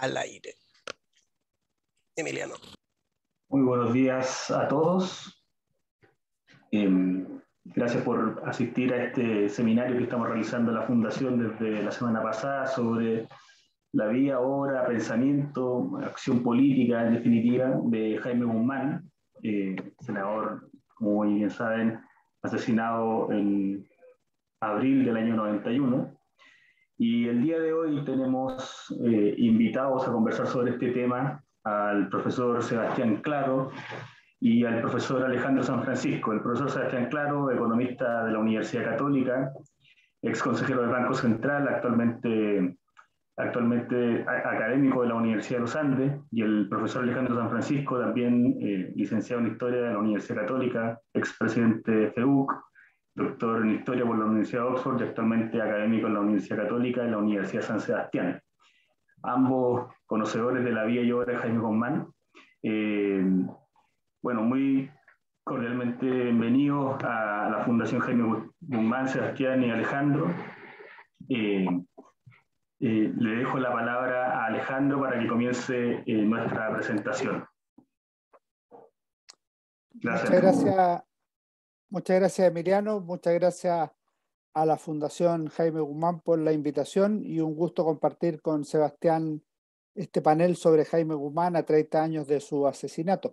al aire. Emiliano. Muy buenos días a todos. Em, gracias por asistir a este seminario que estamos realizando en la Fundación desde la semana pasada sobre la vía, obra, pensamiento, acción política, en definitiva, de Jaime Guzmán, eh, senador, como bien saben, asesinado en abril del año 91 y el día de hoy tenemos eh, invitados a conversar sobre este tema al profesor Sebastián Claro y al profesor Alejandro San Francisco. El profesor Sebastián Claro, economista de la Universidad Católica, ex consejero del Banco Central, actualmente, actualmente académico de la Universidad de los Andes, y el profesor Alejandro San Francisco, también eh, licenciado en Historia de la Universidad Católica, ex presidente de FEUC, doctor en Historia por la Universidad de Oxford y actualmente académico en la Universidad Católica y la Universidad San Sebastián. Ambos conocedores de la vía y obra de Jaime Guzmán. Eh, bueno, muy cordialmente bienvenidos a la Fundación Jaime Guzmán, Sebastián y Alejandro. Eh, eh, le dejo la palabra a Alejandro para que comience nuestra presentación. Gracias. Muchas gracias, Muchas gracias, Emiliano. Muchas gracias a la Fundación Jaime Guzmán por la invitación y un gusto compartir con Sebastián este panel sobre Jaime Guzmán a 30 años de su asesinato.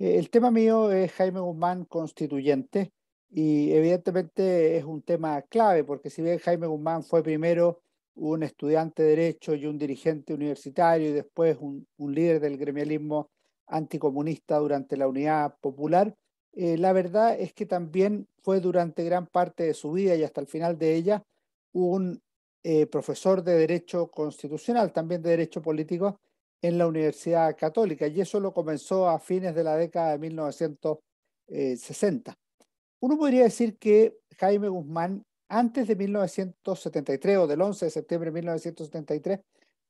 Eh, el tema mío es Jaime Guzmán constituyente y evidentemente es un tema clave porque si bien Jaime Guzmán fue primero un estudiante de derecho y un dirigente universitario y después un, líder del gremialismo anticomunista durante la Unidad Popular, eh, la verdad es que también fue durante gran parte de su vida y hasta el final de ella un eh, profesor de Derecho Constitucional, también de Derecho Político, en la Universidad Católica. Y eso lo comenzó a fines de la década de 1960. Eh, Uno podría decir que Jaime Guzmán, antes de 1973 o del 11 de septiembre de 1973,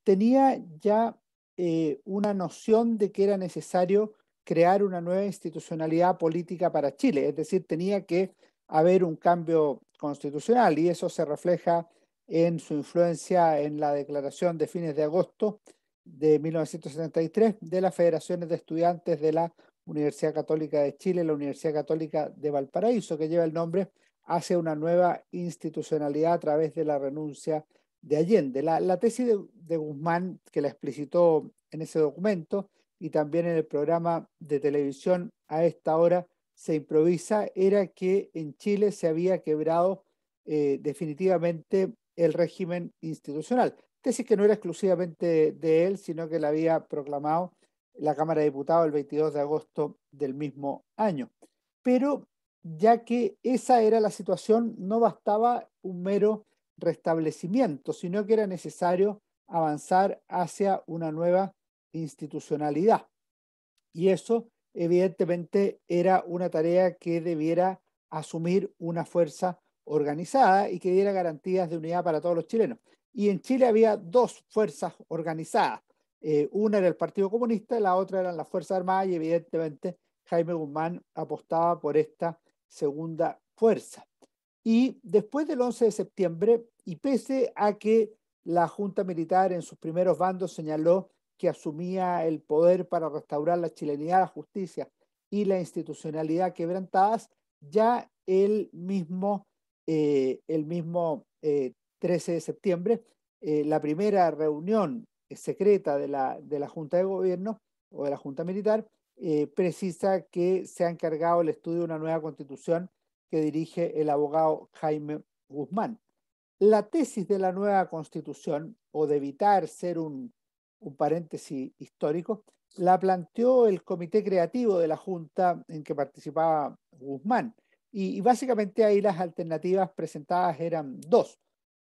tenía ya una noción de que era necesario crear una nueva institucionalidad política para Chile, es decir, tenía que haber un cambio constitucional y eso se refleja en su influencia en la declaración de fines de agosto de 1973 de las federaciones de estudiantes de la Universidad Católica de Chile, la Universidad Católica de Valparaíso, que lleva el nombre hace una nueva institucionalidad a través de la renuncia de Allende. La, tesis de Guzmán, que la explicitó en ese documento, y también en el programa de televisión a esta hora se improvisa, era que en Chile se había quebrado eh, definitivamente el régimen institucional. Tesis que no era exclusivamente de él, sino que la había proclamado la Cámara de Diputados el 22 de agosto del mismo año. Pero ya que esa era la situación, no bastaba un mero restablecimiento, sino que era necesario avanzar hacia una nueva institucionalidad. Y eso, evidentemente, era una tarea que debiera asumir una fuerza organizada y que diera garantías de unidad para todos los chilenos. Y en Chile había dos fuerzas organizadas. Eh, una era el Partido Comunista, la otra eran las Fuerzas Armadas y evidentemente Jaime Guzmán apostaba por esta segunda fuerza. Y después del 11 de septiembre, y pese a que la Junta Militar en sus primeros bandos señaló que asumía el poder para restaurar la chilenidad, la justicia y la institucionalidad quebrantadas, ya el mismo, eh, el mismo 13 eh, de septiembre, eh, la primera reunión secreta de la, de la Junta de Gobierno o de la Junta Militar precisa que se ha encargado el estudio de una nueva constitución que dirige el abogado Jaime Guzmán. La tesis de la nueva constitución, o de evitar ser un un paréntesis histórico, la planteó el comité creativo de la Junta en que participaba Guzmán. Y, básicamente ahí las alternativas presentadas eran dos.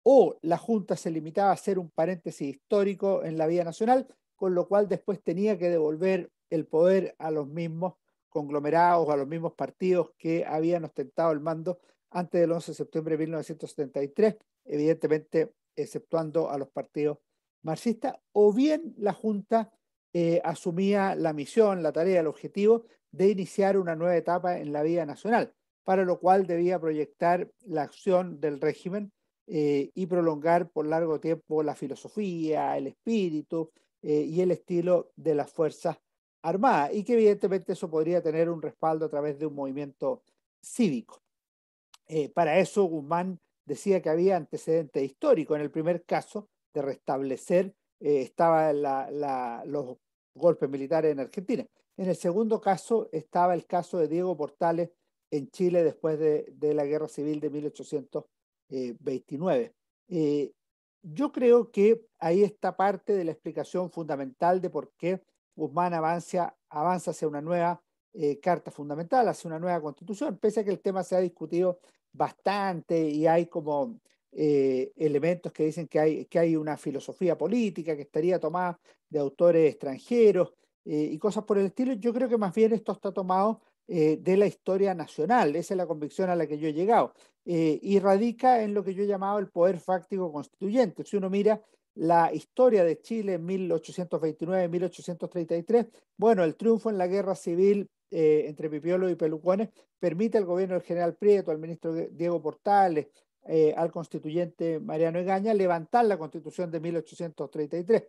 O la Junta se limitaba a hacer un paréntesis histórico en la vida nacional, con lo cual después tenía que devolver el poder a los mismos conglomerados, a los mismos partidos que habían ostentado el mando antes del 11 de septiembre de 1973, evidentemente exceptuando a los partidos marxista, o bien la Junta eh, asumía la misión, la tarea, el objetivo de iniciar una nueva etapa en la vida nacional, para lo cual debía proyectar la acción del régimen eh, y prolongar por largo tiempo la filosofía, el espíritu eh, y el estilo de las Fuerzas Armadas, y que evidentemente eso podría tener un respaldo a través de un movimiento cívico. para eso Guzmán decía que había antecedente histórico en el primer caso, de restablecer eh, estaba estaban la, los golpes militares en Argentina. En el segundo caso estaba el caso de Diego Portales en Chile después de, la Guerra Civil de 1829. Eh, eh, yo creo que ahí está parte de la explicación fundamental de por qué Guzmán avanza, hacia una nueva carta fundamental, hacia una nueva constitución, pese a que el tema se ha discutido bastante y hay como eh, elementos que dicen que hay, que hay una filosofía política que estaría tomada de autores extranjeros eh, y cosas por el estilo. Yo creo que más bien esto está tomado eh, de la historia nacional. Esa es la convicción a la que yo he llegado. y radica en lo que yo he llamado el poder fáctico constituyente. Si uno mira la historia de Chile en 1829-1833, bueno, el triunfo en la guerra civil entre Pipiolo y Pelucones permite al gobierno del general Prieto, al ministro Diego Portales, eh, al constituyente Mariano Egaña levantar la constitución de 1833.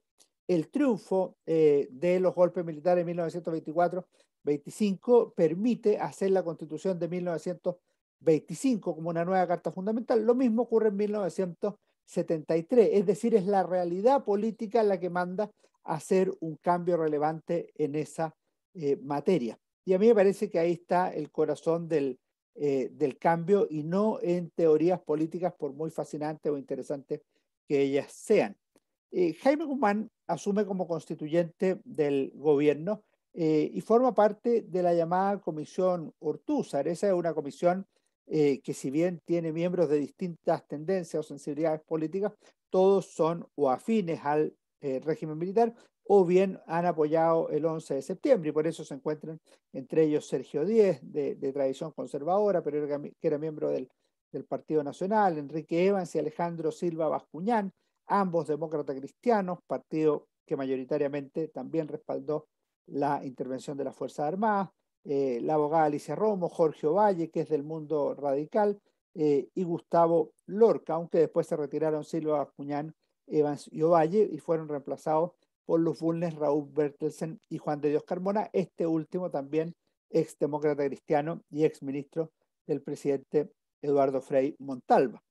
El triunfo eh, de los golpes militares de 1924-25 permite hacer la constitución de 1925 como una nueva carta fundamental. Lo mismo ocurre en 1973, es decir, es la realidad política la que manda hacer un cambio relevante en esa eh, materia. Y a mí me parece que ahí está el corazón del, eh, del cambio y no en teorías políticas, por muy fascinantes o interesantes que ellas sean. Eh, Jaime Guzmán asume como constituyente del gobierno eh, y forma parte de la llamada Comisión Ortúzar. Esa es una comisión que si bien tiene miembros de distintas tendencias o sensibilidades políticas, todos son o afines al régimen militar o bien han apoyado el 11 de septiembre y por eso se encuentran entre ellos Sergio Díez, de, tradición conservadora, pero que era miembro del, Partido Nacional, Enrique Evans y Alejandro Silva Bascuñán, ambos demócratas cristianos, partido que mayoritariamente también respaldó la intervención de las Fuerzas Armadas, eh, la abogada Alicia Romo, Jorge Ovalle, que es del mundo radical, eh, y Gustavo Lorca, aunque después se retiraron Silva Bascuñán, Evans y Ovalle y fueron reemplazados por los Bulnes, Raúl Bertelsen y Juan de Dios Carmona, este último también exdemócrata cristiano y exministro del presidente Eduardo Frei Montalva.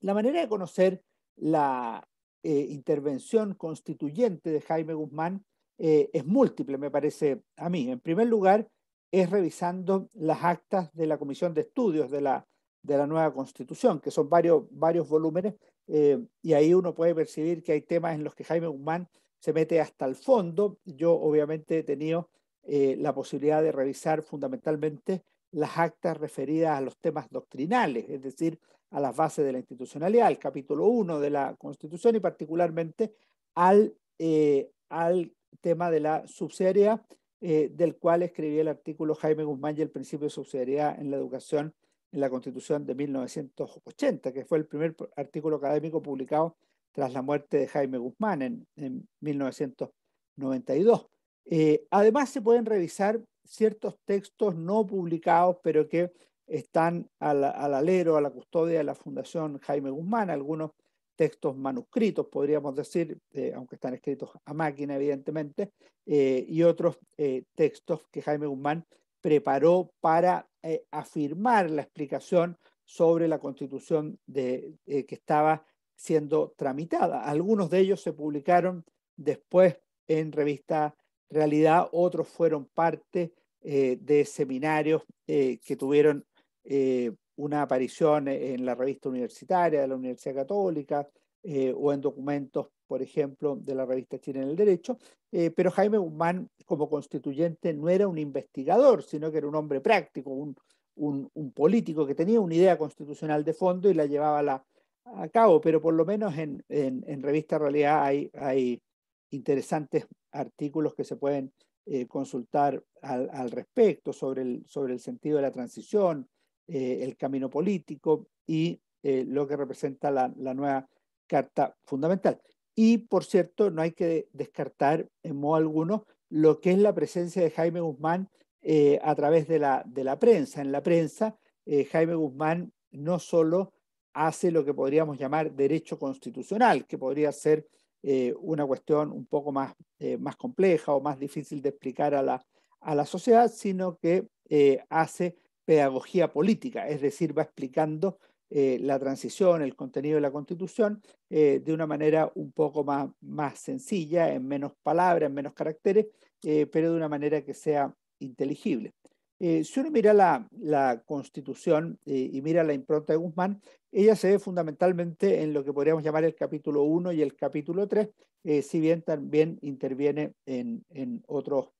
La manera de conocer la eh, intervención constituyente de Jaime Guzmán eh, es múltiple, me parece a mí. En primer lugar, es revisando las actas de la Comisión de Estudios de la, de la nueva Constitución, que son varios, varios volúmenes, eh, y ahí uno puede percibir que hay temas en los que Jaime Guzmán se mete hasta el fondo. Yo obviamente he tenido eh, la posibilidad de revisar fundamentalmente las actas referidas a los temas doctrinales, es decir, a las bases de la institucionalidad, al capítulo 1 de la Constitución y particularmente al, eh, al tema de la subsidiariedad, eh, del cual escribí el artículo Jaime Guzmán y el principio de subsidiariedad en la educación en la Constitución de 1980, que fue el primer artículo académico publicado tras la muerte de Jaime Guzmán en, 1992. Eh, además, se pueden revisar ciertos textos no publicados, pero que están al, alero, a la custodia de la Fundación Jaime Guzmán, algunos textos manuscritos, podríamos decir, eh, aunque están escritos a máquina, evidentemente, eh, y otros textos que Jaime Guzmán preparó para afirmar la explicación sobre la constitución de, que estaba siendo tramitada. Algunos de ellos se publicaron después en revista Realidad, otros fueron parte eh, de seminarios eh, que tuvieron eh, una aparición en la revista universitaria de la Universidad Católica o en documentos, por ejemplo, de la revista chile en el Derecho. pero Jaime Guzmán, como constituyente, no era un investigador, sino que era un hombre práctico, un, un político que tenía una idea constitucional de fondo y la llevaba a la a cabo, pero por lo menos en, Revista Realidad hay, hay, interesantes artículos que se pueden eh, consultar al, respecto sobre el, sobre el sentido de la transición, eh, el camino político y eh, lo que representa la, nueva Carta Fundamental. Y, por cierto, no hay que descartar en modo alguno lo que es la presencia de Jaime Guzmán a través de la, de la prensa. En la prensa, Jaime Guzmán no solo hace lo que podríamos llamar derecho constitucional, que podría ser eh, una cuestión un poco eh, más, compleja o más difícil de explicar a la, sociedad, sino que eh, hace pedagogía política, es decir, va explicando la transición, el contenido de la constitución de una manera un poco más, más, sencilla, en menos palabras, en menos caracteres, pero de una manera que sea inteligible. Eh, si uno mira la, constitución eh, y mira la impronta de Guzmán, ella se ve fundamentalmente en lo que podríamos llamar el capítulo 1 y el capítulo 3, eh, si bien también interviene en, en otros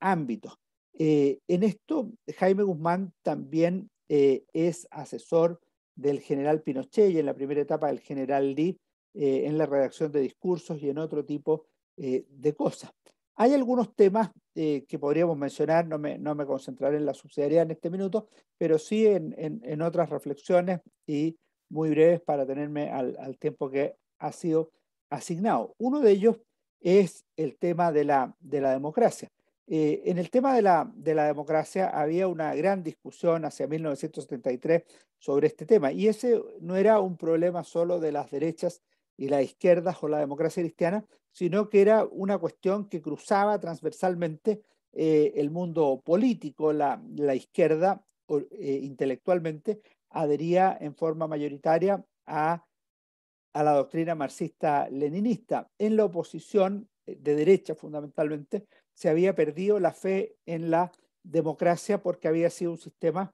ámbitos. en esto, Jaime Guzmán también es asesor del general Pinochet y en la primera etapa del general Lee en la redacción de discursos y en otro tipo de cosas. Hay algunos temas eh, que podríamos mencionar, no me, no me, concentraré en la subsidiariedad en este minuto, pero sí en, otras reflexiones y muy breves para tenerme al, al, tiempo que ha sido asignado. Uno de ellos es el tema de la, de la democracia. Eh, en el tema de la, de la democracia había una gran discusión hacia 1973 sobre este tema y ese no era un problema solo de las derechas y las izquierdas o la democracia cristiana, sino que era una cuestión que cruzaba transversalmente eh, el mundo político, la, la izquierda eh, intelectualmente adhería en forma mayoritaria a, la doctrina marxista-leninista. En la oposición eh, de derecha fundamentalmente se había perdido la fe en la democracia porque había sido un sistema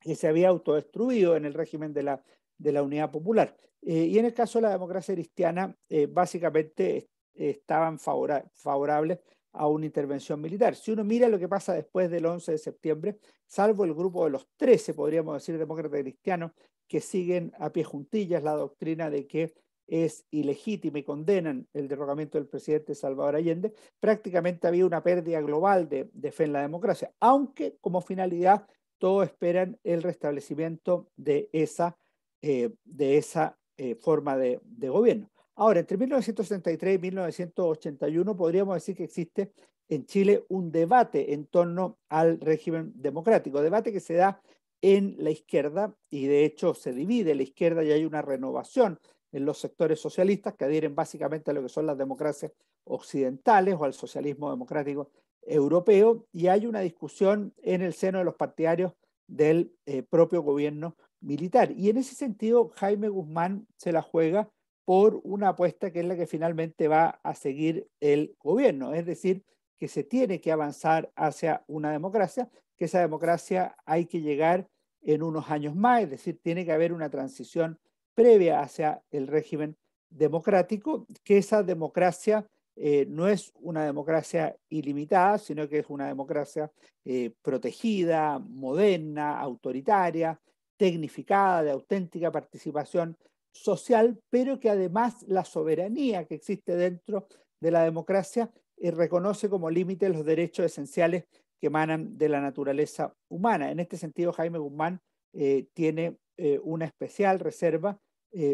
que se había autodestruido en el régimen de la, de la Unidad Popular. y en el caso de la democracia cristiana, básicamente estaban favorables a una intervención militar. Si uno mira lo que pasa después del 11 de septiembre, salvo el grupo de los 13, podríamos decir, demócratas cristianos, que siguen a pie juntillas la doctrina de que es ilegítima y condenan el derrocamiento del presidente Salvador Allende, prácticamente había una pérdida global de, de fe en la democracia, aunque como finalidad todos esperan el restablecimiento de esa, eh, de esa eh, forma de gobierno. Ahora, entre 1973 y 1981 podríamos decir que existe en Chile un debate en torno al régimen democrático, debate que se da en la izquierda y de hecho se divide la izquierda y hay una renovación en los sectores socialistas que adhieren básicamente a lo que son las democracias occidentales o al socialismo democrático europeo y hay una discusión en el seno de los partidarios del eh, propio gobierno militar. Y en ese sentido, Jaime Guzmán se la juega por una apuesta que es la que finalmente va a seguir el gobierno, es decir, que se tiene que avanzar hacia una democracia, que esa democracia hay que llegar en unos años más, es decir, tiene que haber una transición previa hacia el régimen democrático, que esa democracia eh, no es una democracia ilimitada, sino que es una democracia eh, protegida, moderna, autoritaria, tecnificada, de auténtica participación social, pero que además la soberanía que existe dentro de la democracia eh, reconoce como límite los derechos esenciales que emanan de la naturaleza humana. En este sentido, Jaime Guzmán eh, tiene eh, una especial reserva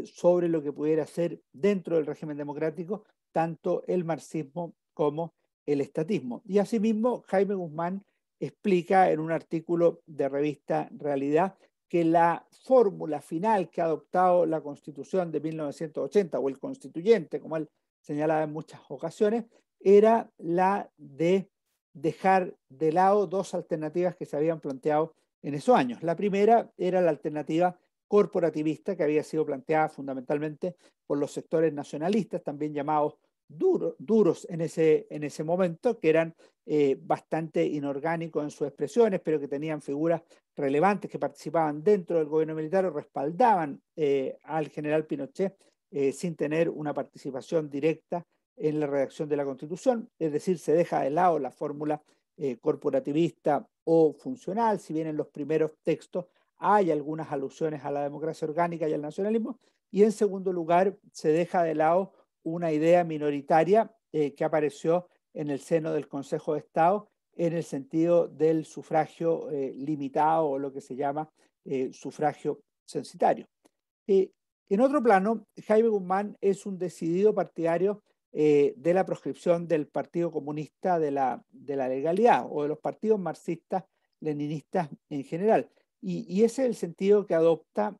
sobre lo que pudiera ser dentro del régimen democrático tanto el marxismo como el estatismo. Y asimismo, Jaime Guzmán explica en un artículo de revista Realidad que la fórmula final que ha adoptado la Constitución de 1980 o el constituyente, como él señalaba en muchas ocasiones, era la de dejar de lado dos alternativas que se habían planteado en esos años. La primera era la alternativa corporativista que había sido planteada fundamentalmente por los sectores nacionalistas, también llamados duros en ese, en ese momento, que eran eh, bastante inorgánicos en sus expresiones, pero que tenían figuras relevantes que participaban dentro del gobierno militar o respaldaban eh, al general Pinochet eh, sin tener una participación directa en la redacción de la Constitución, es decir, se deja de lado la fórmula eh, corporativista o funcional, si bien en los primeros textos hay algunas alusiones a la democracia orgánica y al nacionalismo, y en segundo lugar se deja de lado una idea minoritaria que apareció en el seno del Consejo de Estado en el sentido del sufragio eh, limitado o lo que se llama eh, sufragio censitario. Eh, en otro plano, Jaime Guzmán es un decidido partidario de la proscripción del Partido Comunista de la, legalidad o de los partidos marxistas leninistas en general. Y, y ese es el sentido que adopta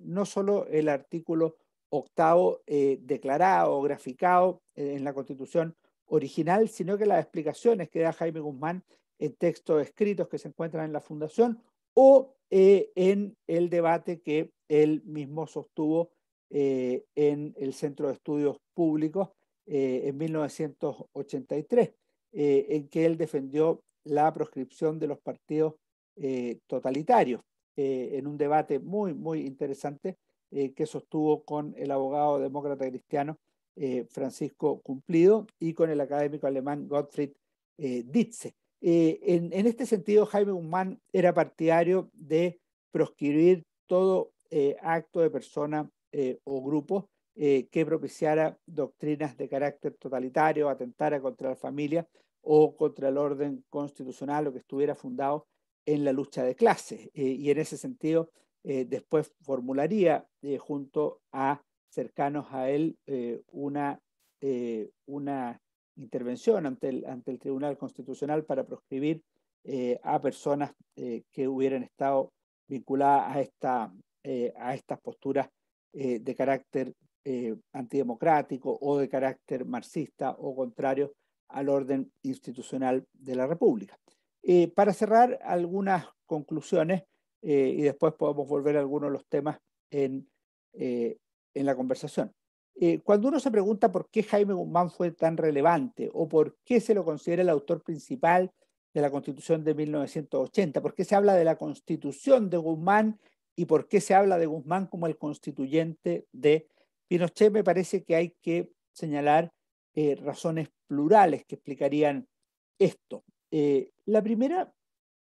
no solo el artículo octavo declarado o graficado en la Constitución original, sino que las explicaciones que da Jaime Guzmán en textos escritos que se encuentran en la Fundación o eh, en el debate que él mismo sostuvo eh, en el Centro de Estudios Públicos eh, en 1983, en que él defendió la proscripción de los partidos totalitarios, en un debate muy, muy interesante que sostuvo con el abogado demócrata cristiano eh, Francisco Cumplido y con el académico alemán Gottfried eh, eh En, este sentido, Jaime Guzmán era partidario de proscribir todo eh, acto de persona o grupo que propiciara doctrinas de carácter totalitario, atentara contra la familia o contra el orden constitucional o que estuviera fundado en la lucha de clases. y en ese sentido, después formularía junto a cercanos a él eh, una, eh, una intervención ante el, ante el Tribunal Constitucional para proscribir eh, a personas que hubieran estado vinculadas a, esta, a estas posturas de carácter antidemocrático o de carácter marxista o contrario al orden institucional de la República. para cerrar algunas conclusiones y después podemos volver a algunos de los temas en, en la conversación. Eh, cuando uno se pregunta por qué Jaime Guzmán fue tan relevante o por qué se lo considera el autor principal de la Constitución de 1980, por qué se habla de la Constitución de Guzmán y por qué se habla de Guzmán como el constituyente de Pinochet, me parece que hay que señalar eh, razones plurales que explicarían esto. Eh, la primera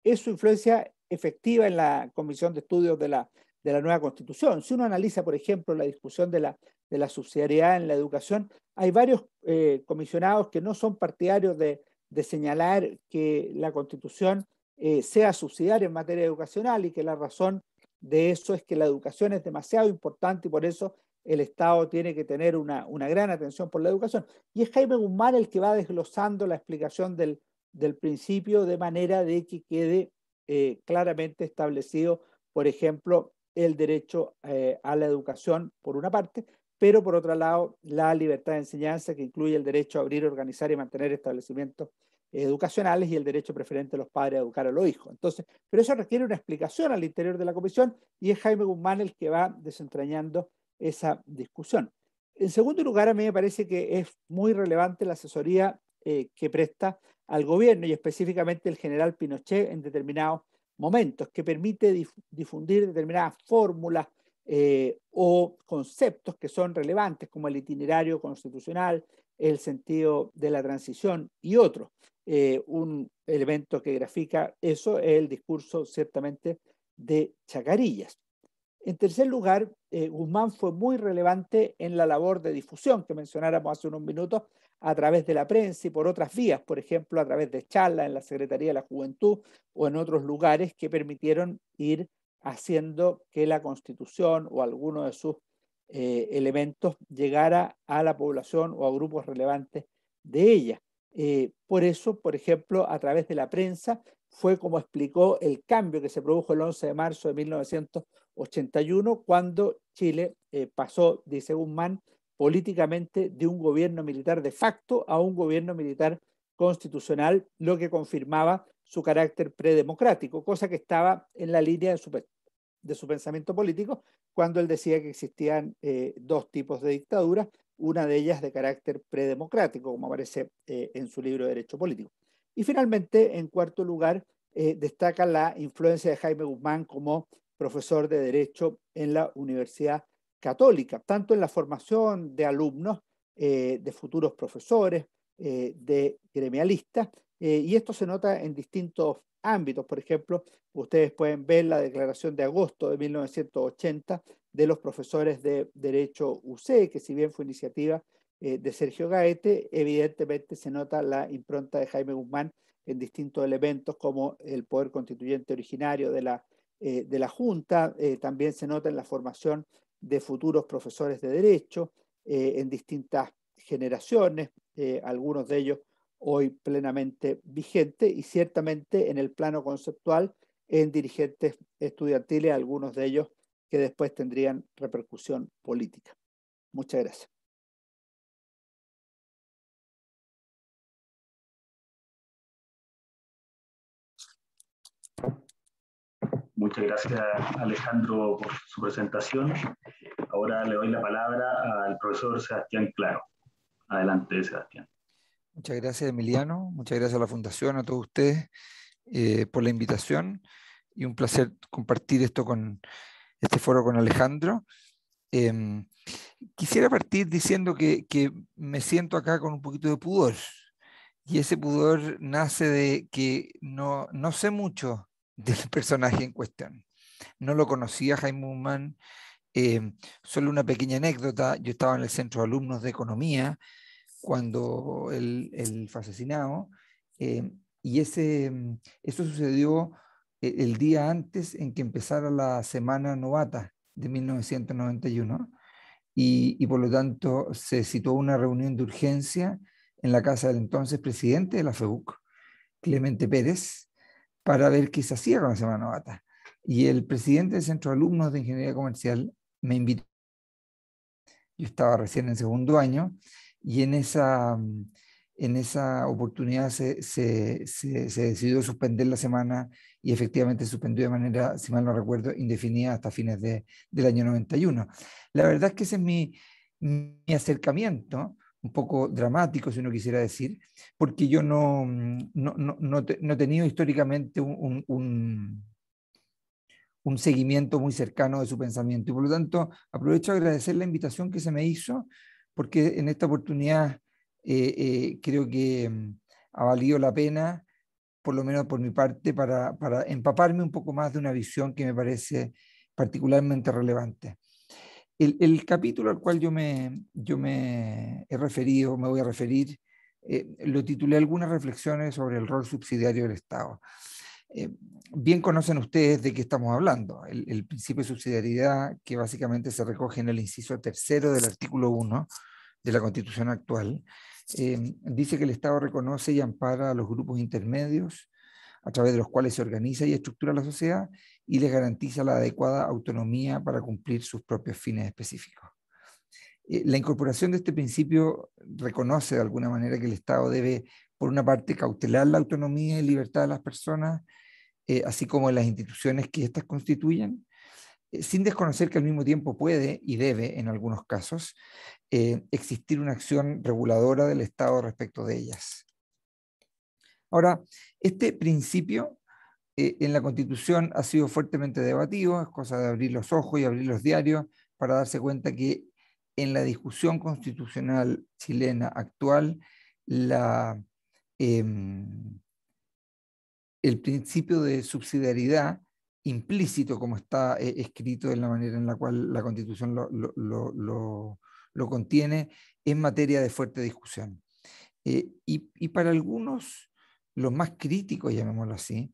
es su influencia efectiva en la Comisión de Estudios de la de la nueva constitución. Si uno analiza, por ejemplo, la discusión de la, de la subsidiariedad en la educación, hay varios eh, comisionados que no son partidarios de, señalar que la constitución eh, sea subsidiaria en materia educacional y que la razón de eso es que la educación es demasiado importante y por eso el Estado tiene que tener una, una gran atención por la educación. Y es Jaime Guzmán el que va desglosando la explicación del, del principio de manera de que quede eh, claramente establecido, por ejemplo, el derecho eh, a la educación, por una parte, pero por otro lado, la libertad de enseñanza, que incluye el derecho a abrir, organizar y mantener establecimientos educacionales y el derecho preferente a los padres a educar a los hijos. Entonces, pero eso requiere una explicación al interior de la comisión y es Jaime Guzmán el que va desentrañando esa discusión. En segundo lugar, a mí me parece que es muy relevante la asesoría eh, que presta al gobierno y específicamente el general Pinochet en determinados momentos, que permite difundir determinadas fórmulas eh, o conceptos que son relevantes, como el itinerario constitucional, el sentido de la transición y otros. Eh, un elemento que grafica eso es el discurso ciertamente de Chacarillas. En tercer lugar, eh, Guzmán fue muy relevante en la labor de difusión que mencionáramos hace unos minutos a través de la prensa y por otras vías, por ejemplo, a través de charlas en la Secretaría de la Juventud o en otros lugares que permitieron ir haciendo que la Constitución o alguno de sus eh, elementos llegara a la población o a grupos relevantes de ella. Eh, por eso, por ejemplo, a través de la prensa fue como explicó el cambio que se produjo el 11 de marzo de 1981, cuando Chile eh, pasó, dice Guzmán, políticamente de un gobierno militar de facto a un gobierno militar constitucional, lo que confirmaba su carácter predemocrático, cosa que estaba en la línea de su, pensamiento político cuando él decía que existían eh, dos tipos de dictaduras, una de ellas de carácter predemocrático, como aparece eh, en su libro Derecho Político. Y finalmente, en cuarto lugar, eh, destaca la influencia de Jaime Guzmán como profesor de Derecho en la Universidad católica, tanto en la formación de alumnos, eh, de futuros profesores, eh, de gremialistas, eh, y esto se nota en distintos ámbitos. Por ejemplo, ustedes pueden ver la declaración de agosto de 1980 de los profesores de Derecho UC, que si bien fue iniciativa de Sergio Gaete, evidentemente se nota la impronta de Jaime Guzmán en distintos elementos como el poder constituyente originario de la, de la Junta, también se nota en la formación de futuros profesores de derecho eh, en distintas generaciones, eh, algunos de ellos hoy plenamente vigentes y ciertamente en el plano conceptual en dirigentes estudiantiles, algunos de ellos que después tendrían repercusión política. Muchas gracias. Muchas gracias, Alejandro, por su presentación. Ahora le doy la palabra al profesor Sebastián Claro. Adelante, Sebastián. Muchas gracias, Emiliano. Muchas gracias a la Fundación, a todos ustedes, eh, por la invitación. Y un placer compartir esto con este foro con Alejandro. Em, quisiera partir diciendo que, me siento acá con un poquito de pudor. Y ese pudor nace de que no, no sé mucho del personaje en cuestión. No lo conocía Jaime Guzmán. Em, solo una pequeña anécdota, yo estaba en el centro de alumnos de economía cuando él, fue asesinado em, y ese, em, eso sucedió eh, el día antes en que empezara la semana novata de 1991 y, por lo tanto se citó una reunión de urgencia en la casa del entonces presidente de la FEUC, Clemente Pérez, para ver qué se hacía con la Semana Novata. Y el presidente del Centro de Alumnos de Ingeniería Comercial me invitó. Yo estaba recién en segundo año y en esa, oportunidad se, decidió suspender la semana y efectivamente suspendió de manera, si mal no recuerdo, indefinida hasta fines de, del año 91. La verdad es que ese es mi, mi acercamiento un poco dramático, si uno quisiera decir, porque yo no, mm, no, he tenido históricamente un, un, seguimiento muy cercano de su pensamiento. Y por lo tanto, aprovecho a agradecer la invitación que se me hizo, porque en esta oportunidad eh, eh, creo que mm, ha valido la pena, por lo menos por mi parte, para empaparme un poco más de una visión que me parece particularmente relevante. El, capítulo al cual yo me, he referido, me voy a referir, eh, lo titulé Algunas reflexiones sobre el rol subsidiario del Estado. Eh, bien conocen ustedes de qué estamos hablando, el, principio de subsidiariedad que básicamente se recoge en el inciso tercero del artículo 1 de la Constitución actual, eh, dice que el Estado reconoce y ampara a los grupos intermedios a través de los cuales se organiza y estructura la sociedad y les garantiza la adecuada autonomía para cumplir sus propios fines específicos. Eh, la incorporación de este principio reconoce de alguna manera que el Estado debe, por una parte, cautelar la autonomía y libertad de las personas, eh, así como de las instituciones que éstas constituyen, eh, sin desconocer que al mismo tiempo puede y debe, en algunos casos, existir una acción reguladora del Estado respecto de ellas. Ahora, este principio eh, en la Constitución ha sido fuertemente debatido, es cosa de abrir los ojos y abrir los diarios para darse cuenta que en la discusión constitucional chilena actual, em, el principio de subsidiariedad implícito, como está eh, escrito en la manera en la cual la Constitución lo, contiene, es materia de fuerte discusión. Eh, y, y, para algunos, los más críticos, llamémoslo así,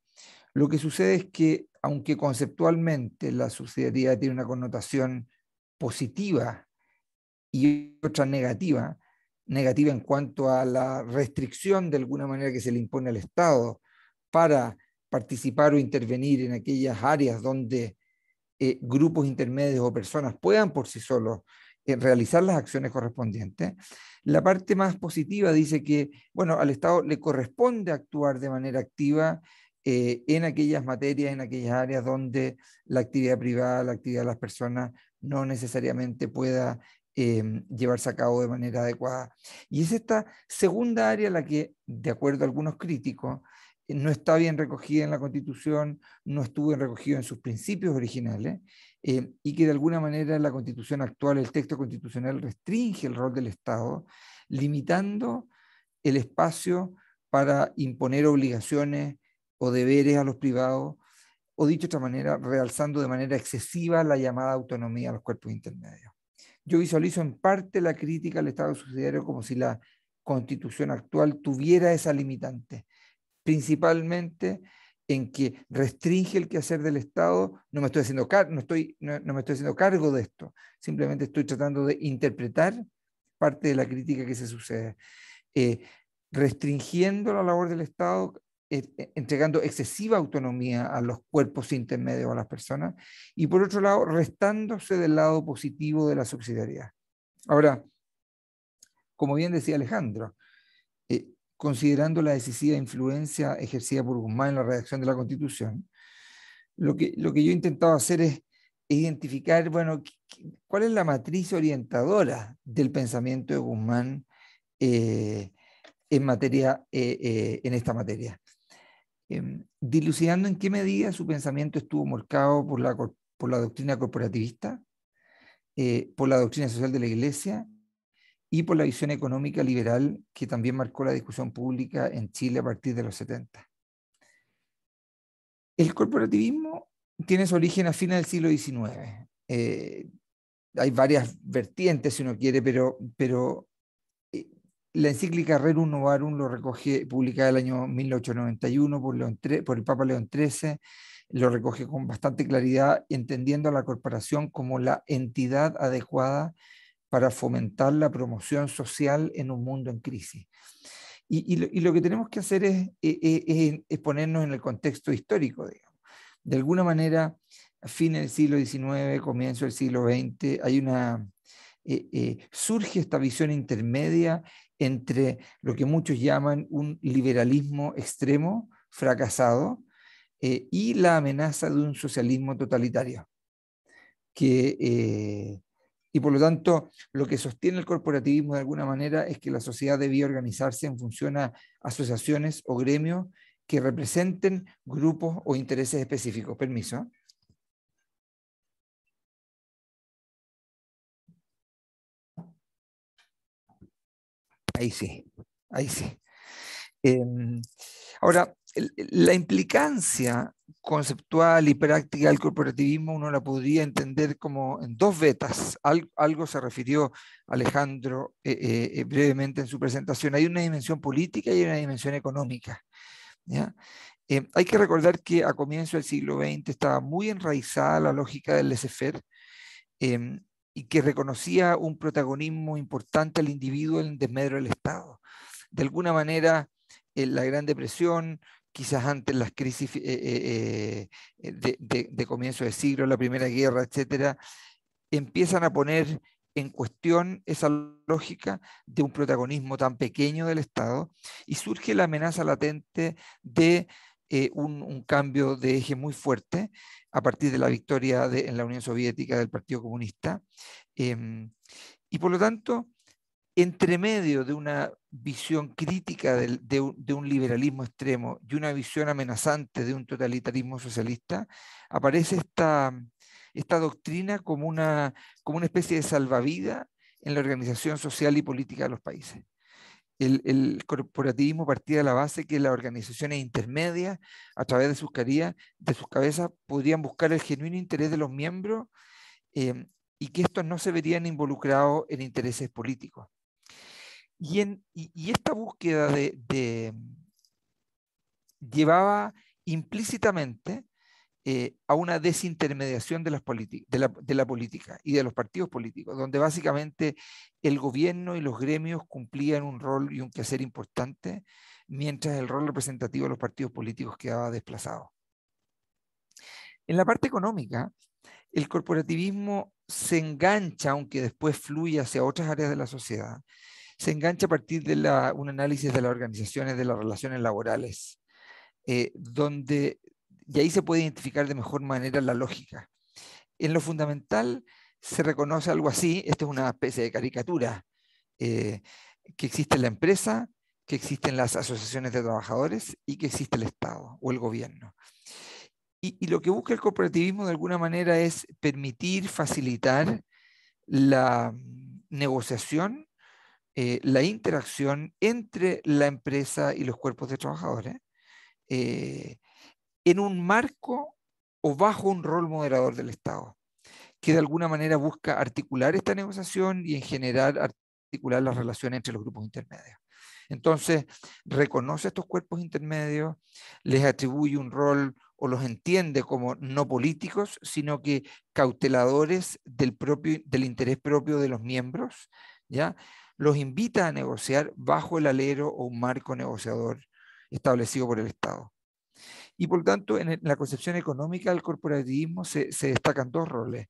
lo que sucede es que, aunque conceptualmente la subsidiariedad tiene una connotación positiva y otra negativa, negativa en cuanto a la restricción de alguna manera que se le impone al Estado para participar o intervenir en aquellas áreas donde eh, grupos intermedios o personas puedan por sí solos eh, realizar las acciones correspondientes. La parte más positiva dice que, bueno, al Estado le corresponde actuar de manera activa eh, en aquellas materias, en aquellas áreas donde la actividad privada, la actividad de las personas no necesariamente pueda em, llevarse a cabo de manera adecuada. Y es esta segunda área la que, de acuerdo a algunos críticos, no está bien recogida en la Constitución, no estuvo recogida en sus principios originales, em, y que de alguna manera la Constitución actual, el texto constitucional, restringe el rol del Estado, limitando el espacio para imponer obligaciones o deberes a los privados, o dicho de otra manera, realzando de manera excesiva la llamada autonomía a los cuerpos intermedios. Yo visualizo en parte la crítica al Estado subsidiario como si la constitución actual tuviera esa limitante, principalmente en que restringe el quehacer del Estado, no me estoy haciendo, no estoy, me estoy haciendo cargo de esto, simplemente estoy tratando de interpretar parte de la crítica que se sucede, eh, restringiendo la labor del Estado eh, eh, entregando excesiva autonomía a los cuerpos intermedios, a las personas, y por otro lado, restándose del lado positivo de la subsidiariedad. Ahora, como bien decía Alejandro, eh, considerando la decisiva influencia ejercida por Guzmán en la redacción de la Constitución, lo que, lo que yo he intentado hacer es identificar, bueno, cuál es la matriz orientadora del pensamiento de Guzmán en, materia, en esta materia. Em, dilucidando en qué medida su pensamiento estuvo marcado por la, por la doctrina corporativista, eh, por la doctrina social de la Iglesia y por la visión económica liberal que también marcó la discusión pública en Chile a partir de los 70. El corporativismo tiene su origen a fines del siglo XIX. Eh, hay varias vertientes, si uno quiere, pero, pero la encíclica Rerum Novarum lo recoge, publicada el año 1891 por, el Papa León XIII, lo recoge con bastante claridad, entendiendo a la corporación como la entidad adecuada para fomentar la promoción social en un mundo en crisis. Y, lo, que tenemos que hacer e, e, es, ponernos en el contexto histórico, digamos. De alguna manera, a fines del siglo XIX, comienzo del siglo XX, eh, eh, surge esta visión intermedia entre lo que muchos llaman un liberalismo extremo, fracasado, eh, y la amenaza de un socialismo totalitario. Eh, y por lo tanto, lo que sostiene el corporativismo de alguna manera es que la sociedad debía organizarse en función a asociaciones o gremios que representen grupos o intereses específicos. Permiso. Ahí sí, ahí sí. Em, ahora, la implicancia conceptual y práctica del corporativismo uno la podría entender como en dos vetas. algo se refirió Alejandro eh, eh, eh, brevemente en su presentación. Hay una dimensión política y una dimensión económica. Em, hay que recordar que a comienzos del siglo XX estaba muy enraizada la lógica del laissez em, y que reconocía un protagonismo importante al individuo en desmedro del Estado. De alguna manera, en eh, la Gran Depresión, quizás antes las crisis eh, eh, de, de, comienzo de siglo, la Primera Guerra, etc., empiezan a poner en cuestión esa lógica de un protagonismo tan pequeño del Estado y surge la amenaza latente de un, cambio de eje muy fuerte a partir de la victoria en la Unión Soviética del Partido Comunista. Em, y por lo tanto, entre medio de una visión crítica de, un liberalismo extremo y una visión amenazante de un totalitarismo socialista, aparece esta, doctrina como una, como una especie de salvavida en la organización social y política de los países el, corporativismo partía de la base que las organizaciones intermedias, a través de sus, carías, de sus cabezas, podrían buscar el genuino interés de los miembros em, y que estos no se verían involucrados en intereses políticos. Y, en, esta búsqueda de, llevaba implícitamente eh, a una desintermediación de, las la, política y de los partidos políticos, donde básicamente el gobierno y los gremios cumplían un rol y un quehacer importante, mientras el rol representativo de los partidos políticos quedaba desplazado. En la parte económica, el corporativismo se engancha, aunque después fluye hacia otras áreas de la sociedad, se engancha a partir de un análisis de las organizaciones de las relaciones laborales, eh, donde y ahí se puede identificar de mejor manera la lógica. En lo fundamental se reconoce algo así, esto es una especie de caricatura, eh, que existe la empresa, que existen las asociaciones de trabajadores y que existe el Estado o el gobierno. Y, lo que busca el cooperativismo de alguna manera es permitir, facilitar la negociación, eh, la interacción entre la empresa y los cuerpos de trabajadores. Eh, en un marco o bajo un rol moderador del Estado, que de alguna manera busca articular esta negociación y en general articular las relaciones entre los grupos intermedios. Entonces, reconoce a estos cuerpos intermedios, les atribuye un rol o los entiende como no políticos, sino que cauteladores del, propio, del interés propio de los miembros, ¿ya? los invita a negociar bajo el alero o un marco negociador establecido por el Estado. Y por tanto, en la concepción económica del corporativismo se, destacan dos roles.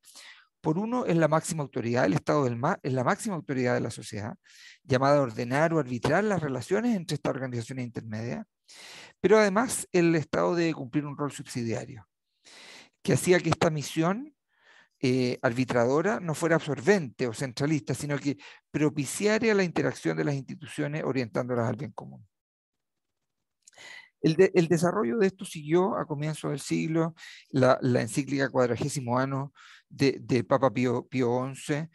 Por uno, es la máxima autoridad, el Estado del es la máxima autoridad de la sociedad, llamada a ordenar o arbitrar las relaciones entre estas organizaciones intermedias, pero además el Estado debe cumplir un rol subsidiario, que hacía que esta misión eh, arbitradora no fuera absorbente o centralista, sino que propiciara la interacción de las instituciones orientándolas al bien común. El, desarrollo de esto siguió a comienzos del siglo, la, encíclica cuadragésimo ano de, de, Papa Pío, XI,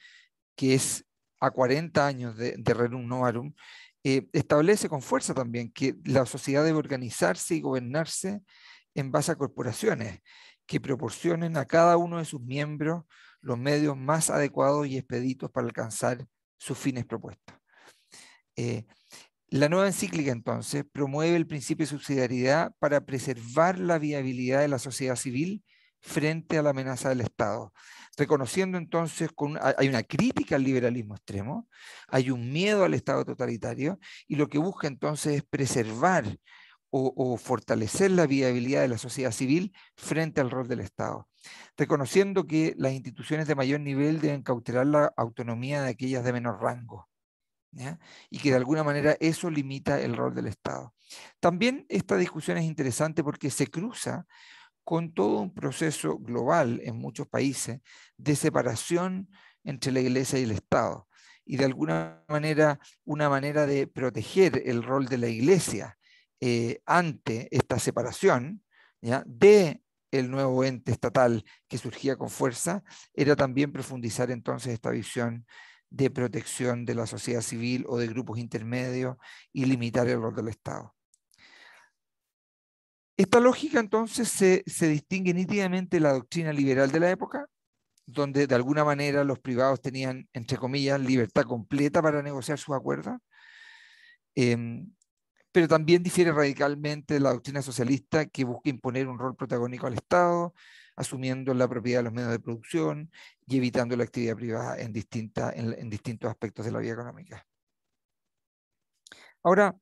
que es a 40 años de, de Renum Novarum, eh, establece con fuerza también que la sociedad debe organizarse y gobernarse en base a corporaciones que proporcionen a cada uno de sus miembros los medios más adecuados y expeditos para alcanzar sus fines propuestos. Eh, la nueva encíclica entonces promueve el principio de subsidiariedad para preservar la viabilidad de la sociedad civil frente a la amenaza del Estado, reconociendo entonces con hay una crítica al liberalismo extremo, hay un miedo al Estado totalitario y lo que busca entonces es preservar o fortalecer la viabilidad de la sociedad civil frente al rol del Estado, reconociendo que las instituciones de mayor nivel deben cautelar la autonomía de aquellas de menor rango y que de alguna manera eso limita el rol del Estado. También esta discusión es interesante porque se cruza con todo un proceso global en muchos países de separación entre la Iglesia y el Estado y de alguna manera una manera de proteger el rol de la Iglesia eh, ante esta separación ¿ya? de el nuevo ente estatal que surgía con fuerza, era también profundizar entonces esta visión de protección de la sociedad civil o de grupos intermedios y limitar el rol del Estado. Esta lógica entonces se, se distingue nítidamente de la doctrina liberal de la época, donde de alguna manera los privados tenían, entre comillas, libertad completa para negociar sus acuerdos, em, pero también difiere radicalmente de la doctrina socialista que busca imponer un rol protagónico al Estado, asumiendo la propiedad de los medios de producción y evitando la actividad privada en, distintas en, distintos aspectos de la vida económica. Ahora,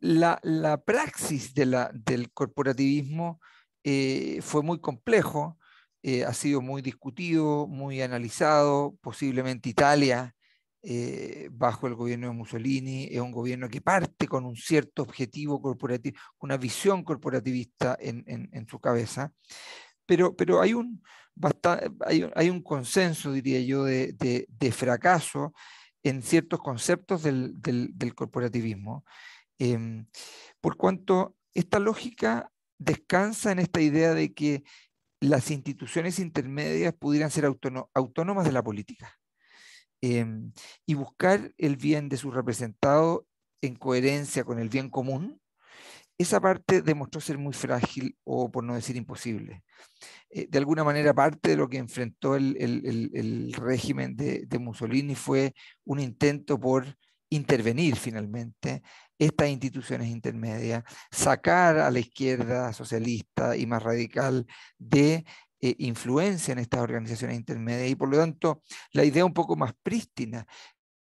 la, la praxis de la, del corporativismo eh, fue muy complejo, eh, ha sido muy discutido, muy analizado, posiblemente Italia eh, bajo el gobierno de Mussolini, es un gobierno que parte con un cierto objetivo corporativo, una visión corporativista en, en, en su cabeza, pero, hay, un, hay, hay, un consenso, diría yo, de, fracaso en ciertos conceptos del, corporativismo, em, por cuanto esta lógica descansa en esta idea de que las instituciones intermedias pudieran ser autónomas de la política em, y buscar el bien de su representado en coherencia con el bien común esa parte demostró ser muy frágil o por no decir imposible. Eh, de alguna manera parte de lo que enfrentó el, régimen de, Mussolini fue un intento por intervenir finalmente estas instituciones intermedias, sacar a la izquierda socialista y más radical de eh, influencia en estas organizaciones intermedias y por lo tanto la idea un poco más prístina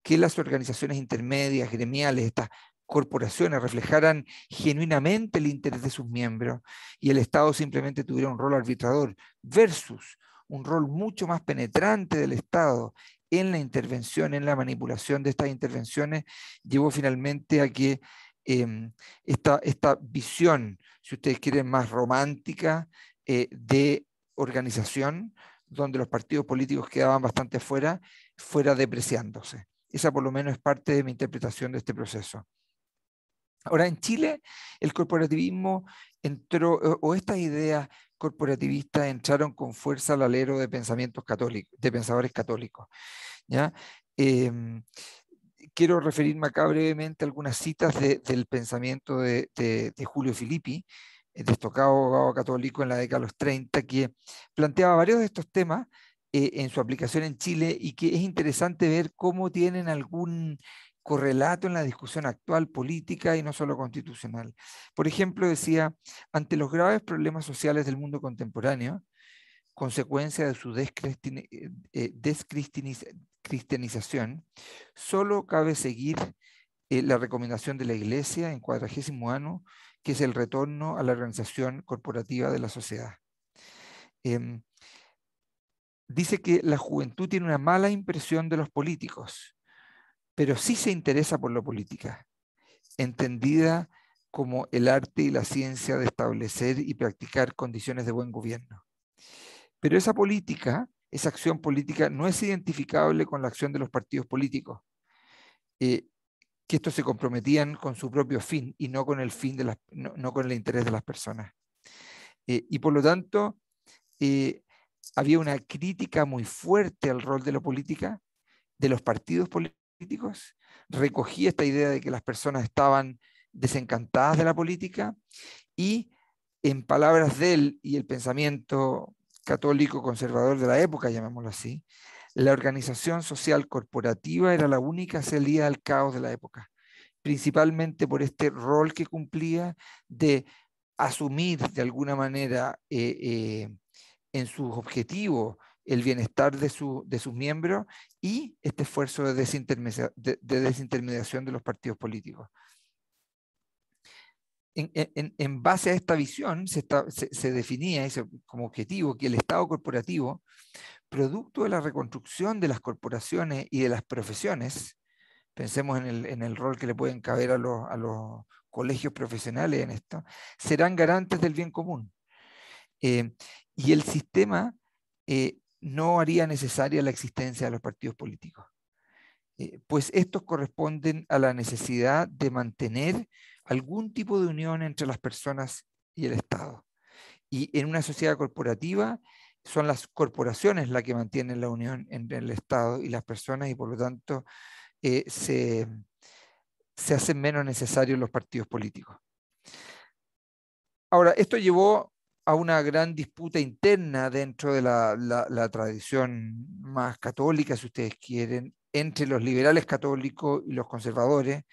que las organizaciones intermedias, gremiales, estas corporaciones reflejaran genuinamente el interés de sus miembros y el Estado simplemente tuviera un rol arbitrador versus un rol mucho más penetrante del Estado en la intervención, en la manipulación de estas intervenciones, llevó finalmente a que em, esta, visión, si ustedes quieren, más romántica eh, de organización, donde los partidos políticos quedaban bastante fuera, fuera depreciándose. Esa por lo menos es parte de mi interpretación de este proceso. Ahora, en Chile, el corporativismo entró, o estas ideas corporativistas entraron con fuerza al alero de pensamientos católicos, de pensadores católicos. Em, quiero referirme acá brevemente a algunas citas del pensamiento de, Julio Filippi, eh, destocado abogado católico en la década de los 30, que planteaba varios de estos temas eh, en su aplicación en Chile y que es interesante ver cómo tienen algún correlato en la discusión actual política y no solo constitucional. Por ejemplo, decía, ante los graves problemas sociales del mundo contemporáneo, consecuencia de su descristianización, eh, solo cabe seguir eh, la recomendación de la Iglesia en cuadragésimo año, que es el retorno a la organización corporativa de la sociedad. Em, dice que la juventud tiene una mala impresión de los políticos pero sí se interesa por la política, entendida como el arte y la ciencia de establecer y practicar condiciones de buen gobierno. Pero esa política, esa acción política, no es identificable con la acción de los partidos políticos, eh, que estos se comprometían con su propio fin y no con el fin de no, con el interés de las personas. Eh, y por lo tanto, eh, había una crítica muy fuerte al rol de la política, de los partidos políticos políticos, recogía esta idea de que las personas estaban desencantadas de la política y en palabras de él y el pensamiento católico conservador de la época, llamémoslo así, la organización social corporativa era la única salida al caos de la época, principalmente por este rol que cumplía de asumir de alguna manera eh, eh, en sus objetivos el bienestar de, sus miembros y este esfuerzo de, desintermediación de los partidos políticos. En, base a esta visión se, definía como objetivo que el Estado corporativo, producto de la reconstrucción de las corporaciones y de las profesiones, pensemos en el, rol que le pueden caber a los, colegios profesionales en esto, serán garantes del bien común. Eh, y el sistema eh, no haría necesaria la existencia de los partidos políticos, eh, pues estos corresponden a la necesidad de mantener algún tipo de unión entre las personas y el Estado. Y en una sociedad corporativa son las corporaciones las que mantienen la unión entre el Estado y las personas y por lo tanto eh, se, se hacen menos necesarios los partidos políticos. Ahora, esto llevó a una gran disputa interna dentro de la, tradición más católica, si ustedes quieren, entre los liberales católicos y los conservadores.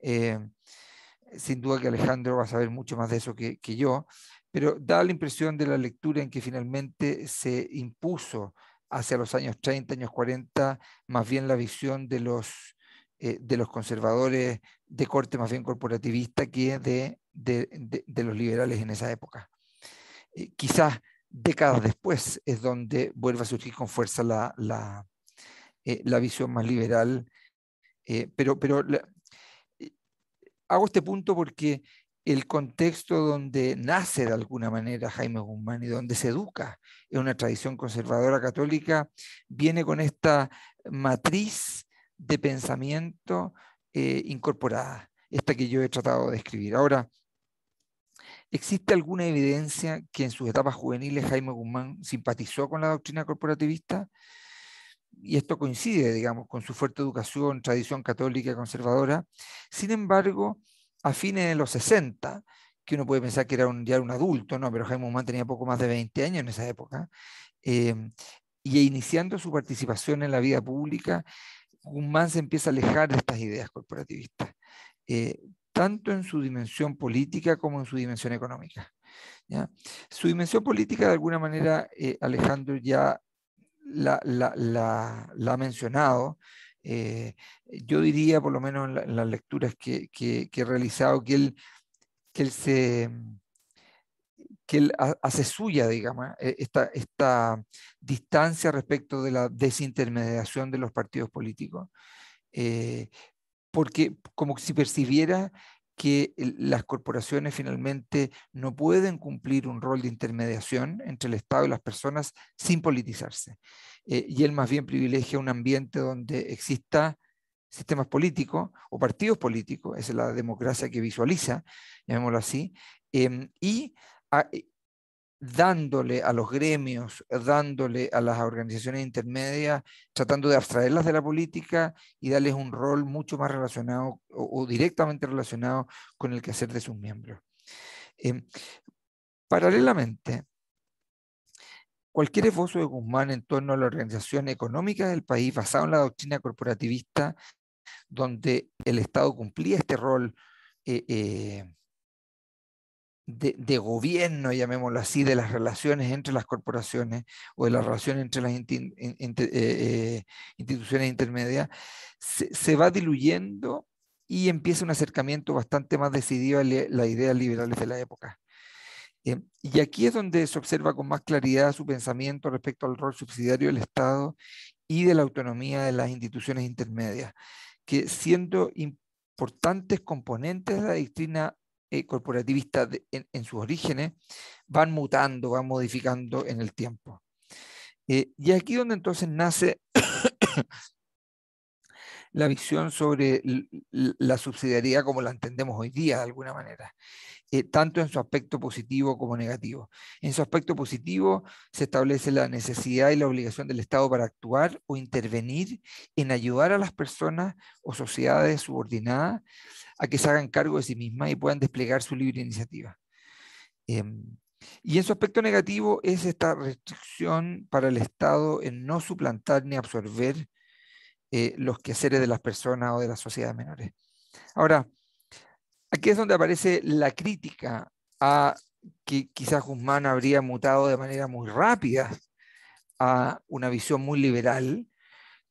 Eh, sin duda que Alejandro va a saber mucho más de eso que, yo, pero da la impresión de la lectura en que finalmente se impuso hacia los años 30, años 40, más bien la visión de los, eh, de los conservadores de corte más bien corporativista que de, de los liberales en esa época. Eh, quizás décadas después es donde vuelva a surgir con fuerza la, eh, visión más liberal. Eh, pero hago este punto porque el contexto donde nace de alguna manera Jaime Guzmán y donde se educa en una tradición conservadora católica, viene con esta matriz de pensamiento incorporada, esta que yo he tratado de describir. Ahora, ¿Existe alguna evidencia que en sus etapas juveniles Jaime Guzmán simpatizó con la doctrina corporativista? y esto coincide, digamos, con su fuerte educación, tradición católica conservadora. Sin embargo, a fines de los 60, que uno puede pensar que era un, ya un adulto, ¿no? pero Jaime Guzmán tenía poco más de 20 años en esa época, em, y iniciando su participación en la vida pública, Guzmán se empieza a alejar de estas ideas corporativistas. Eh, tanto en su dimensión política como en su dimensión económica. Su dimensión política, de alguna manera, eh, Alejandro ya la, ha mencionado. Eh, yo diría, por lo menos en, las lecturas que, he realizado, que él, que él que hace suya, digamos, eh, esta, esta, distancia respecto de la desintermediación de los partidos políticos, eh, porque como si percibiera que las corporaciones finalmente no pueden cumplir un rol de intermediación entre el Estado y las personas sin politizarse. Eh, y él más bien privilegia un ambiente donde exista sistemas políticos o partidos políticos, esa es la democracia que visualiza, llamémoslo así, em, y, ah, dándole a los gremios, dándole a las organizaciones intermedias, tratando de abstraerlas de la política y darles un rol mucho más relacionado o, directamente relacionado con el quehacer de sus miembros. Em, paralelamente, cualquier esfuerzo de Guzmán en torno a la organización económica del país basado en la doctrina corporativista, donde el Estado cumplía este rol eh, eh, de, gobierno, llamémoslo así, de las relaciones entre las corporaciones o de las relaciones entre las eh, eh, instituciones intermedias, se, va diluyendo y empieza un acercamiento bastante más decidido a la las ideas liberales de la época. Eh, y aquí es donde se observa con más claridad su pensamiento respecto al rol subsidiario del Estado y de la autonomía de las instituciones intermedias, que siendo importantes componentes de la doctrina eh, corporativista en, sus orígenes van mutando, van modificando en el tiempo. Eh, y aquí donde entonces nace la visión sobre la subsidiariedad como la entendemos hoy día de alguna manera. Eh, tanto en su aspecto positivo como negativo. En su aspecto positivo se establece la necesidad y la obligación del Estado para actuar o intervenir en ayudar a las personas o sociedades subordinadas a que se hagan cargo de sí mismas y puedan desplegar su libre iniciativa. Em, y en su aspecto negativo es esta restricción para el Estado en no suplantar ni absorber eh, los quehaceres de las personas o de las sociedades menores. Ahora, aquí es donde aparece la crítica a que quizás Guzmán habría mutado de manera muy rápida a una visión muy liberal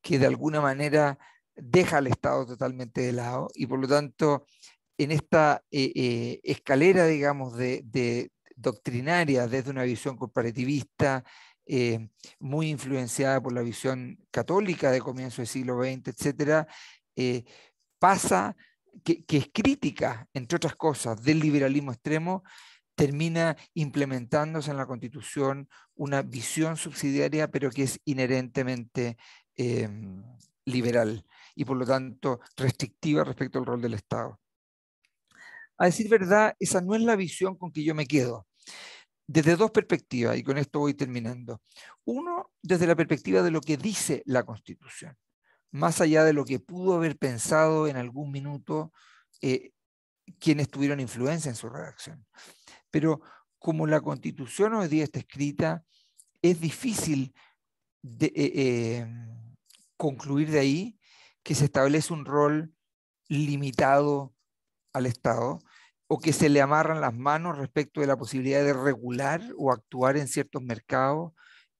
que de alguna manera deja al Estado totalmente de lado y por lo tanto en esta eh, eh, escalera, digamos, de, de, doctrinaria desde una visión comparativista eh, muy influenciada por la visión católica de comienzo del siglo XX, etcétera, pasa que, es crítica, entre otras cosas, del liberalismo extremo, termina implementándose en la Constitución una visión subsidiaria, pero que es inherentemente em, liberal y por lo tanto restrictiva respecto al rol del Estado. A decir verdad, esa no es la visión con que yo me quedo. Desde dos perspectivas, y con esto voy terminando. Uno, desde la perspectiva de lo que dice la Constitución más allá de lo que pudo haber pensado en algún minuto eh, quienes tuvieron influencia en su redacción. Pero como la constitución hoy día está escrita, es difícil eh, eh, concluir de ahí que se establece un rol limitado al Estado o que se le amarran las manos respecto de la posibilidad de regular o actuar en ciertos mercados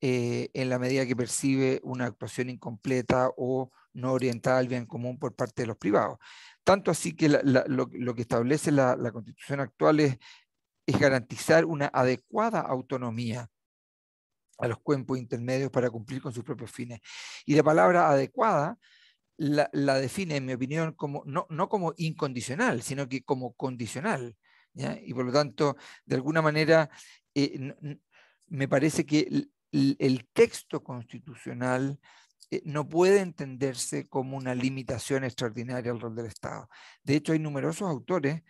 en la medida que percibe una actuación incompleta o no orientada al bien común por parte de los privados. Tanto así que lo, que establece la, constitución actual es, garantizar una adecuada autonomía a los cuerpos intermedios para cumplir con sus propios fines. Y la palabra adecuada la, define, en mi opinión, como, no, como incondicional, sino que como condicional. Y por lo tanto, de alguna manera, eh, me parece que el texto constitucional eh, no puede entenderse como una limitación extraordinaria al rol del Estado. De hecho, hay numerosos autores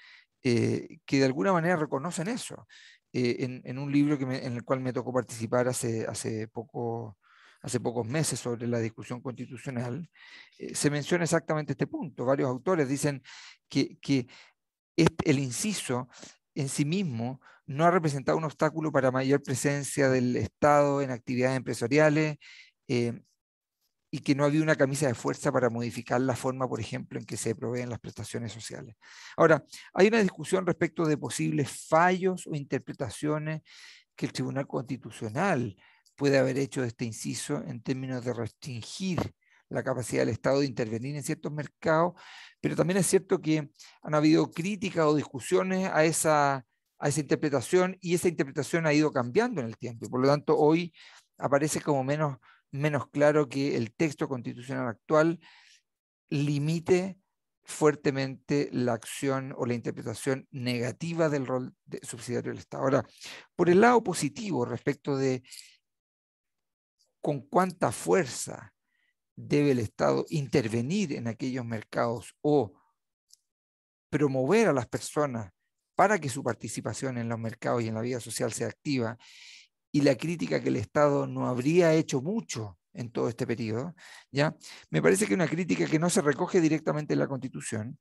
eh, que de alguna manera reconocen eso. Eh, en, un libro que en el cual me tocó participar hace, hace, poco, hace pocos meses sobre la discusión constitucional, se menciona exactamente este punto. Varios autores dicen que, el inciso en sí mismo no ha representado un obstáculo para mayor presencia del Estado en actividades empresariales, eh, y que no había una camisa de fuerza para modificar la forma, por ejemplo, en que se proveen las prestaciones sociales. Ahora, hay una discusión respecto de posibles fallos o interpretaciones que el Tribunal Constitucional puede haber hecho de este inciso en términos de restringir la capacidad del Estado de intervenir en ciertos mercados, pero también es cierto que han habido críticas o discusiones a esa, a esa interpretación y esa interpretación ha ido cambiando en el tiempo por lo tanto hoy aparece como menos menos claro que el texto constitucional actual limite fuertemente la acción o la interpretación negativa del rol subsidiario del Estado. Ahora, por el lado positivo respecto de con cuánta fuerza debe el Estado intervenir en aquellos mercados o promover a las personas para que su participación en los mercados y en la vida social sea activa y la crítica que el Estado no habría hecho mucho en todo este periodo, ¿ya? me parece que una crítica que no se recoge directamente en la Constitución.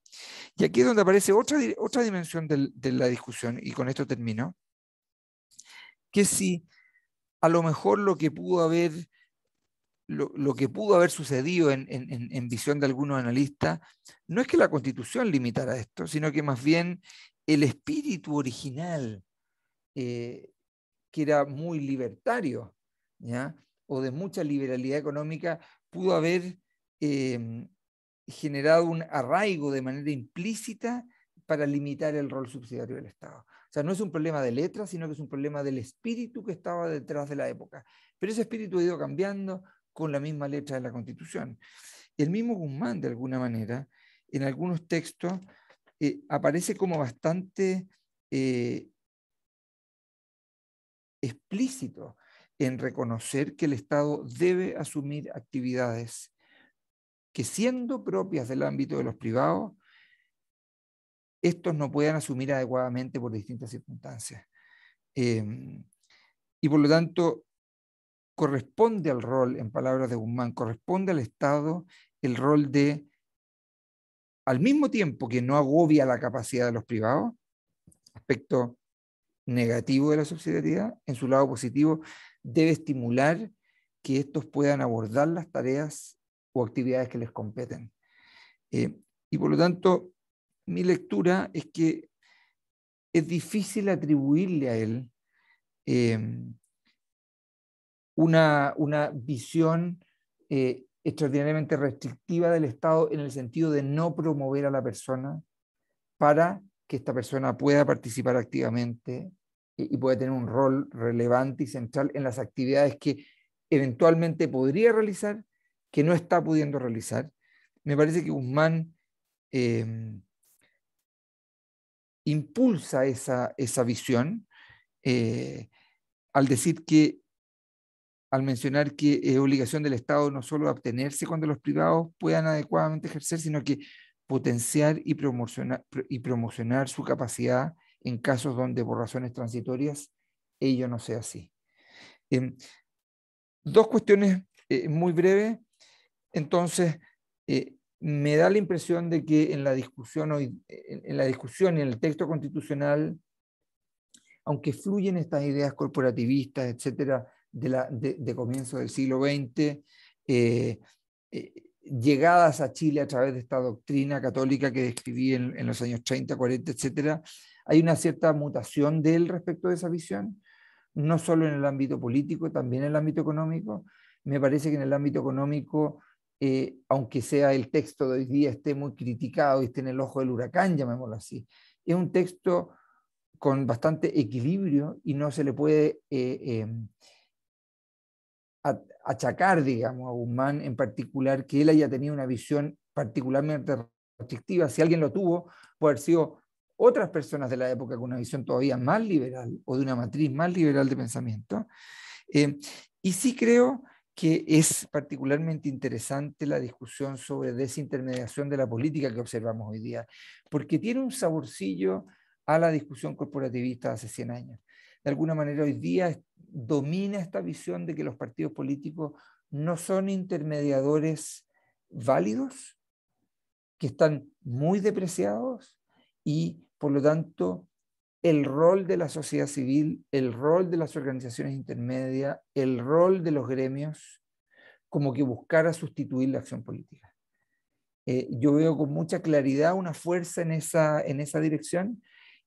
Y aquí es donde aparece otra, otra dimensión de la discusión, y con esto termino, que si a lo mejor lo que pudo haber, lo, que pudo haber sucedido en, visión de algunos analistas, no es que la Constitución limitara esto, sino que más bien el espíritu original eh, que era muy libertario, o de mucha liberalidad económica, pudo haber em, generado un arraigo de manera implícita para limitar el rol subsidiario del Estado. O sea, no es un problema de letras, sino que es un problema del espíritu que estaba detrás de la época. Pero ese espíritu ha ido cambiando con la misma letra de la Constitución. El mismo Guzmán, de alguna manera, en algunos textos eh, aparece como bastante eh, explícito en reconocer que el Estado debe asumir actividades que siendo propias del ámbito de los privados, estos no puedan asumir adecuadamente por distintas circunstancias. Em, y por lo tanto, corresponde al rol, en palabras de Guzmán, corresponde al Estado el rol de, al mismo tiempo que no agobia la capacidad de los privados, aspecto negativo de la subsidiariedad, en su lado positivo, debe estimular que estos puedan abordar las tareas o actividades que les competen. Eh, y por lo tanto, mi lectura es que es difícil atribuirle a él eh, una, visión eh, extraordinariamente restrictiva del Estado en el sentido de no promover a la persona para que esta persona pueda participar activamente y, pueda tener un rol relevante y central en las actividades que eventualmente podría realizar, que no está pudiendo realizar. Me parece que Guzmán em, impulsa esa, visión eh, al decir que, al mencionar que es obligación del Estado no solo abstenerse cuando los privados puedan adecuadamente ejercer, sino que potenciar y promocionar, y promocionar su capacidad en casos donde por razones transitorias ello no sea así. Em, dos cuestiones eh, muy breves. Entonces, eh, me da la impresión de que en la discusión hoy, en la discusión y en el texto constitucional, aunque fluyen estas ideas corporativistas, etcétera, de, la, de, comienzo del siglo XX, llegadas a Chile a través de esta doctrina católica que describí en, los años 30, 40, etc., hay una cierta mutación de él respecto de esa visión, no solo en el ámbito político, también en el ámbito económico. Me parece que en el ámbito económico, eh, aunque sea el texto de hoy día esté muy criticado y esté en el ojo del huracán, llamémoslo así, es un texto con bastante equilibrio y no se le puede eh, eh, achacar, digamos, a Guzmán en particular que él haya tenido una visión particularmente restrictiva. Si alguien lo tuvo, puede haber sido otras personas de la época con una visión todavía más liberal o de una matriz más liberal de pensamiento. Eh, y sí creo que es particularmente interesante la discusión sobre desintermediación de la política que observamos hoy día, porque tiene un saborcillo a la discusión corporativista de hace 100 años de alguna manera hoy día domina esta visión de que los partidos políticos no son intermediadores válidos, que están muy depreciados y por lo tanto el rol de la sociedad civil, el rol de las organizaciones intermedias, el rol de los gremios, como que a sustituir la acción política. Eh, yo veo con mucha claridad una fuerza en esa, en esa dirección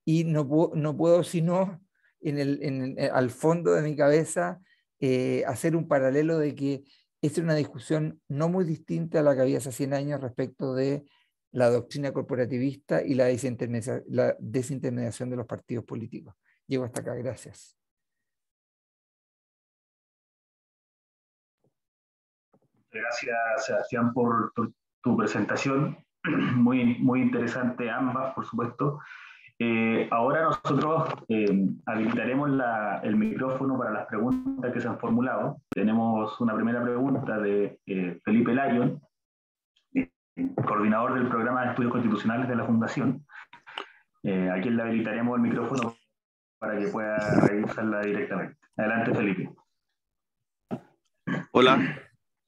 y no, no puedo sino eh, al fondo de mi cabeza eh, hacer un paralelo de que es una discusión no muy distinta a la que había hace 100 años respecto de la doctrina corporativista y la, desintermediación de los partidos políticos. Llego hasta acá, gracias. Gracias, Sebastián, por tu, presentación. Muy, muy interesante ambas, por supuesto. Eh, ahora nosotros eh, habilitaremos el micrófono para las preguntas que se han formulado. Tenemos una primera pregunta de eh, Felipe Lyon, coordinador del programa de estudios constitucionales de la Fundación, a quien le habilitaremos el micrófono para que pueda revisarla directamente. Adelante, Felipe. Hola,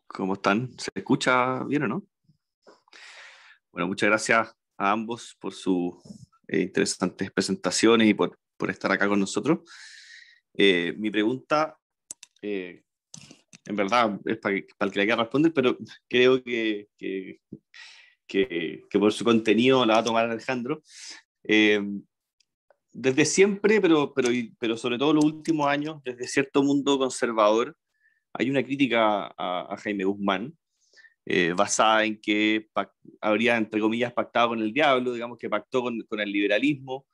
¿cómo están? ¿Se escucha bien o no? Bueno, muchas gracias a ambos por su eh, interesantes presentaciones y por, estar acá con nosotros. Eh, mi pregunta, eh, en verdad, es para, el que haya que responder, pero creo que, que, por su contenido la va a tomar Alejandro. desde siempre, pero, pero, pero sobre todo los últimos años, desde cierto mundo conservador, hay una crítica a Jaime Guzmán, eh, basada en que habría, entre comillas, pactado con el diablo, digamos que pactó con, el liberalismo,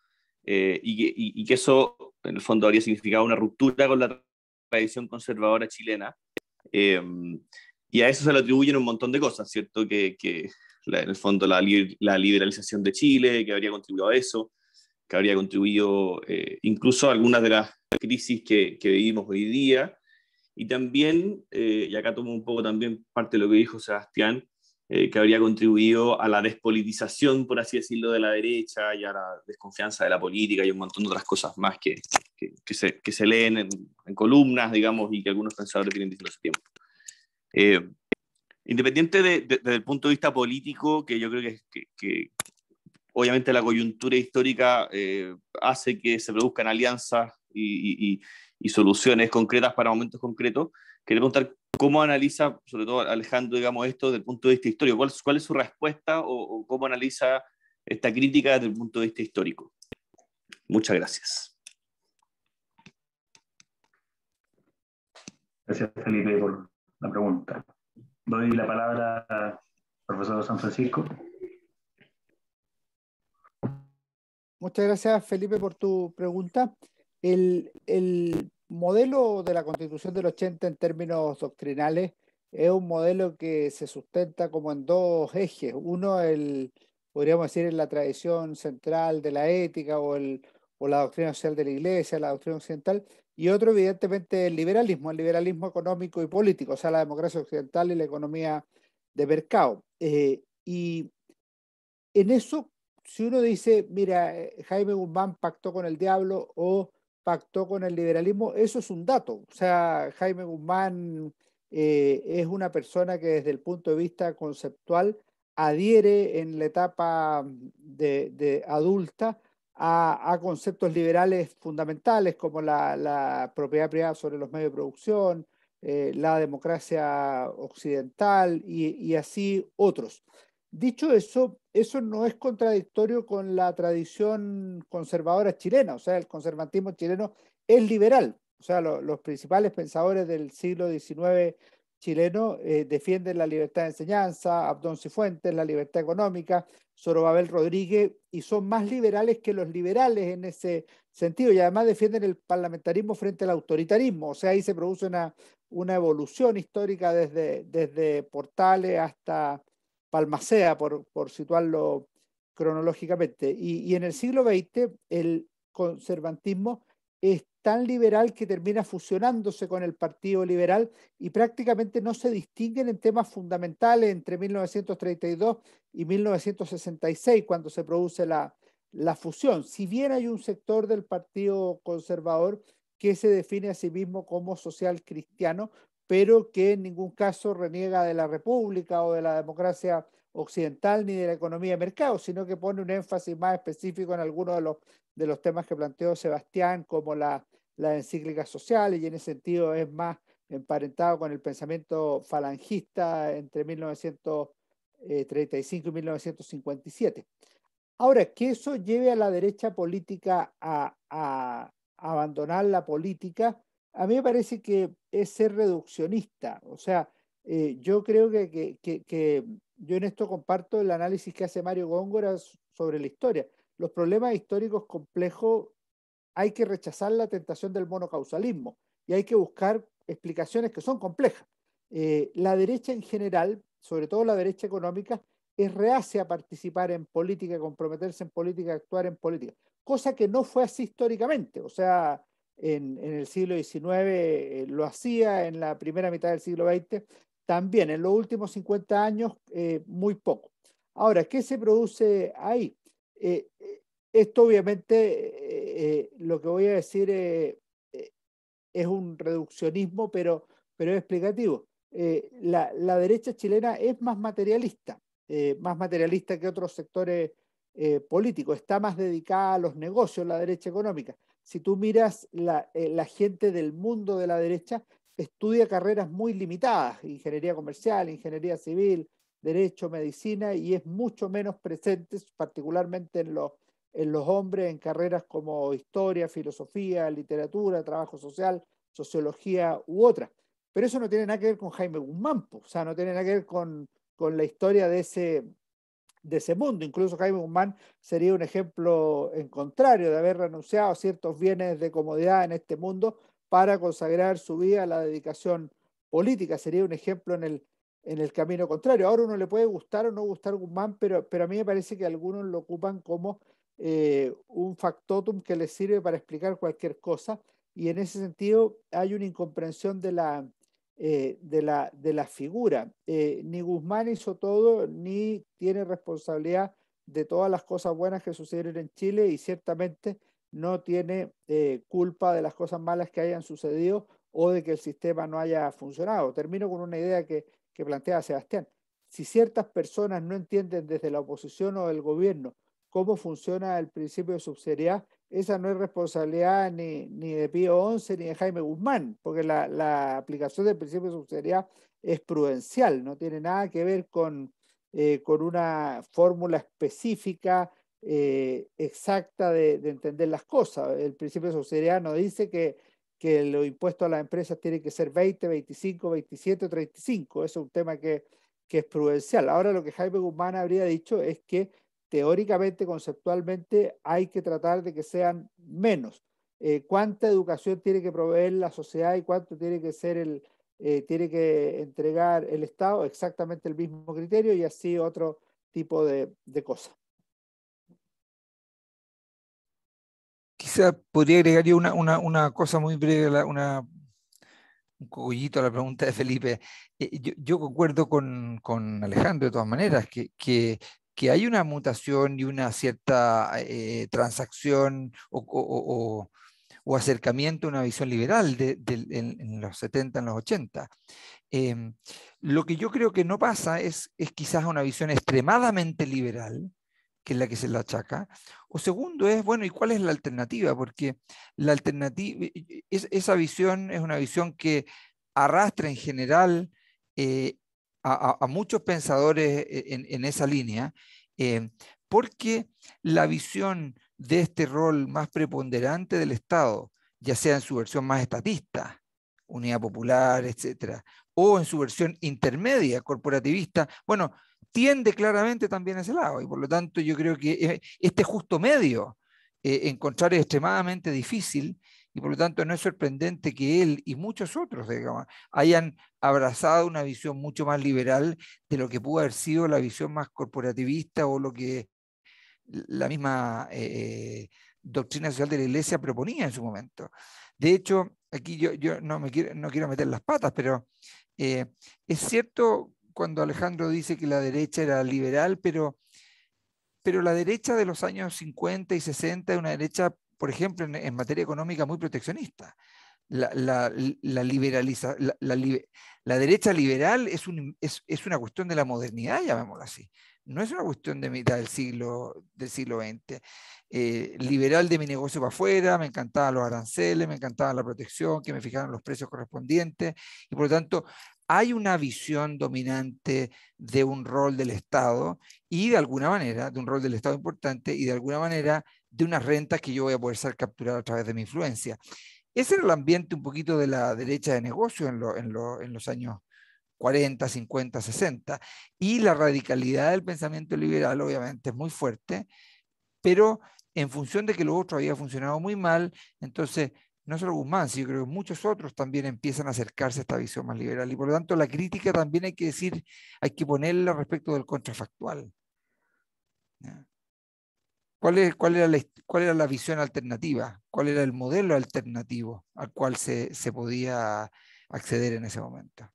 eh, y, que, eso, en el fondo, habría significado una ruptura con la tradición conservadora chilena. Eh, y a eso se le atribuyen un montón de cosas, ¿cierto? Que, en el fondo la, liberalización de Chile, que habría contribuido a eso, que habría contribuido incluso a algunas de las crisis que, que vivimos hoy día, y también, eh, y acá tomo un poco también parte de lo que dijo Sebastián, eh, que habría contribuido a la despolitización, por así decirlo, de la derecha y a la desconfianza de la política y un montón de otras cosas más que, se, leen en, columnas, digamos, y que algunos pensadores tienen diciendo su tiempo. Eh, independiente desde el punto de vista político, que yo creo que, que obviamente la coyuntura histórica hace que se produzcan alianzas y, y soluciones concretas para momentos concretos. Quería preguntar cómo analiza, sobre todo Alejandro, digamos, esto desde el punto de vista histórico. ¿Cuál, es su respuesta o, cómo analiza esta crítica desde el punto de vista histórico? Muchas gracias. Gracias, Felipe, por la pregunta. Doy la palabra al profesor San Francisco. Muchas gracias, Felipe, por tu pregunta. el, modelo de la Constitución del 80 en términos doctrinales es un modelo que se sustenta como en dos ejes. Uno, el, podríamos decir, en la tradición central de la ética o, el, o la doctrina social de la Iglesia, la doctrina occidental, y otro, evidentemente, el liberalismo, el liberalismo económico y político, o sea, la democracia occidental y la economía de mercado. Eh, y en eso, si uno dice, mira, eh, Jaime Guzmán pactó con el diablo o pactó con el liberalismo, eso es un dato. O sea, Jaime Guzmán eh, es una persona que desde el punto de vista conceptual adhiere en la etapa de, adulta a, conceptos liberales fundamentales como la, propiedad privada sobre los medios de producción, eh, la democracia occidental y así otros. Dicho eso, eso no es contradictorio con la tradición conservadora chilena, o sea, el conservatismo chileno es liberal. O sea, los principales pensadores del siglo XIX chileno eh, defienden la libertad de enseñanza, Abdon Cifuentes, la libertad económica, Sorobabel Rodríguez, y son más liberales que los liberales en ese sentido, y además defienden el parlamentarismo frente al autoritarismo, o sea, ahí se produce una, una evolución histórica desde, desde Portales hasta Palmacea, por, situarlo cronológicamente. Y, en el siglo XX el conservantismo es tan liberal que termina fusionándose con el Partido Liberal y prácticamente no se distinguen en temas fundamentales entre 1932 y 1966, cuando se produce la, la fusión. Si bien hay un sector del Partido Conservador que se define a sí mismo como social cristiano, pero que en ningún caso reniega de la República o de la democracia occidental ni de la economía de mercado, sino que pone un énfasis más específico en algunos de los, temas que planteó Sebastián, como la, las encíclicas social y en ese sentido es más emparentado con el pensamiento falangista entre 1935 eh, y 1957. Ahora, que eso lleve a la derecha política a abandonar la política a mí me parece que es ser reduccionista. O sea, eh, yo creo que, yo en esto comparto el análisis que hace Mario Góngora sobre la historia. Los problemas históricos complejos hay que rechazar la tentación del monocausalismo y hay que buscar explicaciones que son complejas. Eh, la derecha en general, sobre todo la derecha económica, es reacia a participar en política, comprometerse en política, actuar en política, cosa que no fue así históricamente. O sea, en, el siglo XIX eh, lo hacía, en la primera mitad del siglo XX también, en los últimos 50 años eh, muy poco. Ahora, ¿qué se produce ahí? Eh, esto obviamente, lo que voy a decir es un reduccionismo, pero, es explicativo. La, la, derecha chilena es más materialista, más materialista que otros sectores políticos, está más dedicada a los negocios, la derecha económica si tú miras eh, la, gente del mundo de la derecha, estudia carreras muy limitadas, ingeniería comercial, ingeniería civil, derecho, medicina, y es mucho menos presente, particularmente en los, hombres, en carreras como historia, filosofía, literatura, trabajo social, sociología u otras. Pero eso no tiene nada que ver con Jaime Guzmán, o sea, no tiene nada que ver con la historia de ese, de ese mundo. Incluso Jaime Guzmán sería un ejemplo en contrario de haber renunciado a ciertos bienes de comodidad en este mundo para consagrar su vida a la dedicación política. Sería un ejemplo en el, en el camino contrario. Ahora uno le puede gustar o no gustar Guzmán, pero, pero a mí me parece que algunos lo ocupan como eh, un factotum que les sirve para explicar cualquier cosa. Y en ese sentido hay una incomprensión de la, eh, de, la, de la figura. Eh, ni Guzmán hizo todo, ni tiene responsabilidad de todas las cosas buenas que sucedieron en Chile y ciertamente no tiene eh, culpa de las cosas malas que hayan sucedido o de que el sistema no haya funcionado. Termino con una idea que, que plantea Sebastián. Si ciertas personas no entienden desde la oposición o el gobierno cómo funciona el principio de subsidiariedad, esa no es responsabilidad ni, de Pío Once ni de Jaime Guzmán, porque la, la aplicación del principio de subsidiariedad es prudencial, no tiene nada que ver con, eh, con una fórmula específica eh, exacta de, entender las cosas. El principio de subsidiariedad no dice que, que los impuestos a las empresas tienen que ser 20, 25, 27, 35. es un tema que, que es prudencial. Ahora lo que Jaime Guzmán habría dicho es que teóricamente, conceptualmente, hay que tratar de que sean menos. Eh, ¿Cuánta educación tiene que proveer la sociedad y cuánto tiene que ser el, eh, tiene que entregar el Estado? Exactamente el mismo criterio y así otro tipo de, cosas. Quizá podría agregar yo una, cosa muy breve, una un cogullito a la pregunta de Felipe. Eh, yo, yo, concuerdo con, Alejandro de todas maneras, que que hay una mutación y una cierta eh, transacción o, acercamiento a una visión liberal de, en, los 70, en los 80. Em, lo que yo creo que no pasa es, es quizás una visión extremadamente liberal, que es la que se la achaca. O segundo es, bueno, ¿y cuál es la alternativa? Porque la alternativa, esa visión es una visión que arrastra en general eh, a, muchos pensadores e, en, esa línea, eh, porque la visión de este rol más preponderante del Estado, ya sea en su versión más estatista, unidad popular, etcétera, o en su versión intermedia, corporativista, bueno, tiende claramente también a ese lado, y por lo tanto yo creo que eh, este justo medio eh, encontrar es extremadamente difícil y por lo tanto no es sorprendente que él y muchos otros digamos, hayan abrazado una visión mucho más liberal de lo que pudo haber sido la visión más corporativista o lo que la misma eh, eh, doctrina social de la Iglesia proponía en su momento. De hecho, aquí yo, yo no, me quiero, no quiero meter las patas, pero eh, es cierto cuando Alejandro dice que la derecha era liberal, pero, pero la derecha de los años 50 y 60 es una derecha por ejemplo, en, materia económica muy proteccionista. La, liberaliza, la, derecha liberal es, es, una cuestión de la modernidad, llamémoslo así. No es una cuestión de mitad del siglo, del siglo XX. Eh, liberal de mi negocio para afuera, me encantaban los aranceles, me encantaba la protección, que me fijaran los precios correspondientes. Y por lo tanto, hay una visión dominante de un rol del Estado y de alguna manera, de un rol del Estado importante y de alguna manera de unas rentas que yo voy a poder ser capturado a través de mi influencia. Ese era el ambiente un poquito de la derecha de negocio en, los años 40, 50, 60. Y la radicalidad del pensamiento liberal obviamente es muy fuerte, pero en función de que lo otro había funcionado muy mal, entonces no solo Guzmán, sino creo que muchos otros también empiezan a acercarse a esta visión más liberal. Y por lo tanto, la crítica también hay que decir, hay que ponerla respecto del contrafactual. ¿Cuál, era la, ¿Cuál era la visión alternativa? ¿Cuál era el modelo alternativo al cual se, podía acceder en ese momento?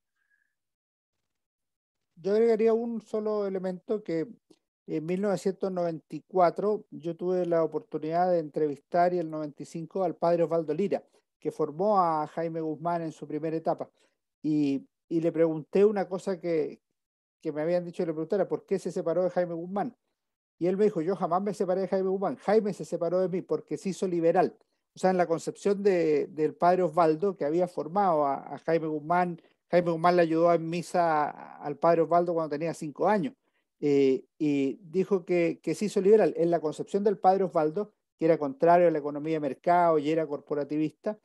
Yo agregaría un solo elemento que en 1994 yo tuve la oportunidad de entrevistar y el 95 al padre Osvaldo Lira, que formó a Jaime Guzmán en su primera etapa. Y, le pregunté una cosa que, que me habían dicho y le preguntara, ¿por qué se separó de Jaime Guzmán? Y él me dijo, yo jamás me separé de Jaime Guzmán. Jaime se separó de mí porque se hizo liberal. O sea, en la concepción del padre Osvaldo, que había formado a, Jaime Guzmán, Jaime Guzmán le ayudó en misa al padre Osvaldo cuando tenía cinco años. Eh, y dijo que, se hizo liberal. En la concepción del padre Osvaldo, que era contrario a la economía de mercado y era corporativista,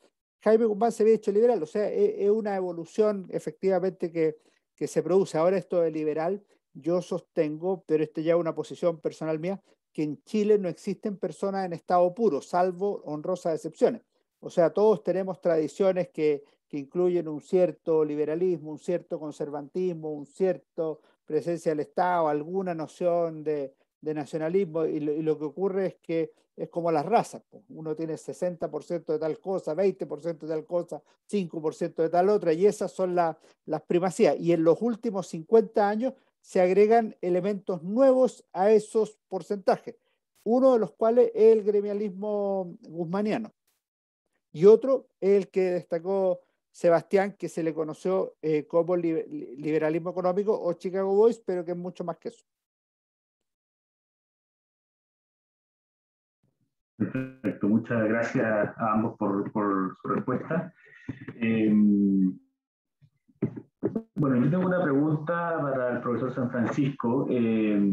Jaime Guzmán se había hecho liberal. O sea, e, es, una evolución efectivamente que, que se produce. Ahora esto de liberal yo sostengo, pero esta ya es una posición personal mía, que en Chile no existen personas en estado puro, salvo honrosas excepciones. O sea, todos tenemos tradiciones que, que incluyen un cierto liberalismo, un cierto conservantismo, un cierto presencia del Estado, alguna noción de, de nacionalismo, y lo, que ocurre es que es como las razas, uno tiene 60% de tal cosa, 20% de tal cosa, 5% de tal otra, y esas son las primacías. Y en los últimos 50 años se agregan elementos nuevos a esos porcentajes, uno de los cuales es el gremialismo guzmaniano y otro el que destacó Sebastián, que se le conoció eh, como liberalismo económico o Chicago Boys, pero que es mucho más que eso. Perfecto, muchas gracias a ambos por, su respuesta. Em, bueno, yo tengo una pregunta para el profesor San Francisco. Eh,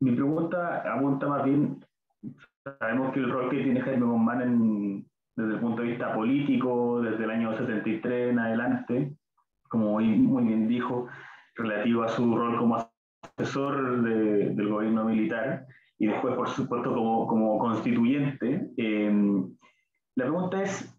mi pregunta apunta más bien, sabemos que el rol que tiene Jaime Guzmán en, desde el punto de vista político, desde el año 73 en adelante, como hoy muy bien dijo, relativo a su rol como asesor del gobierno militar y después, por supuesto, como, como constituyente. Eh, la pregunta es,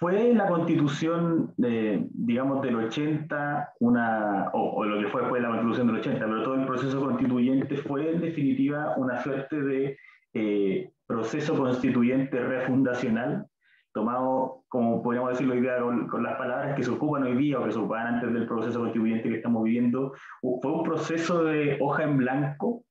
¿Fue la constitución, de, digamos, del 80, una, o, lo que fue después de la constitución del 80, pero todo el proceso constituyente fue en definitiva una suerte de eh, proceso constituyente refundacional, tomado, como podríamos decirlo hoy día, con, las palabras que se ocupan hoy día o que se ocupan antes del proceso constituyente que estamos viviendo, fue un proceso de hoja en blanco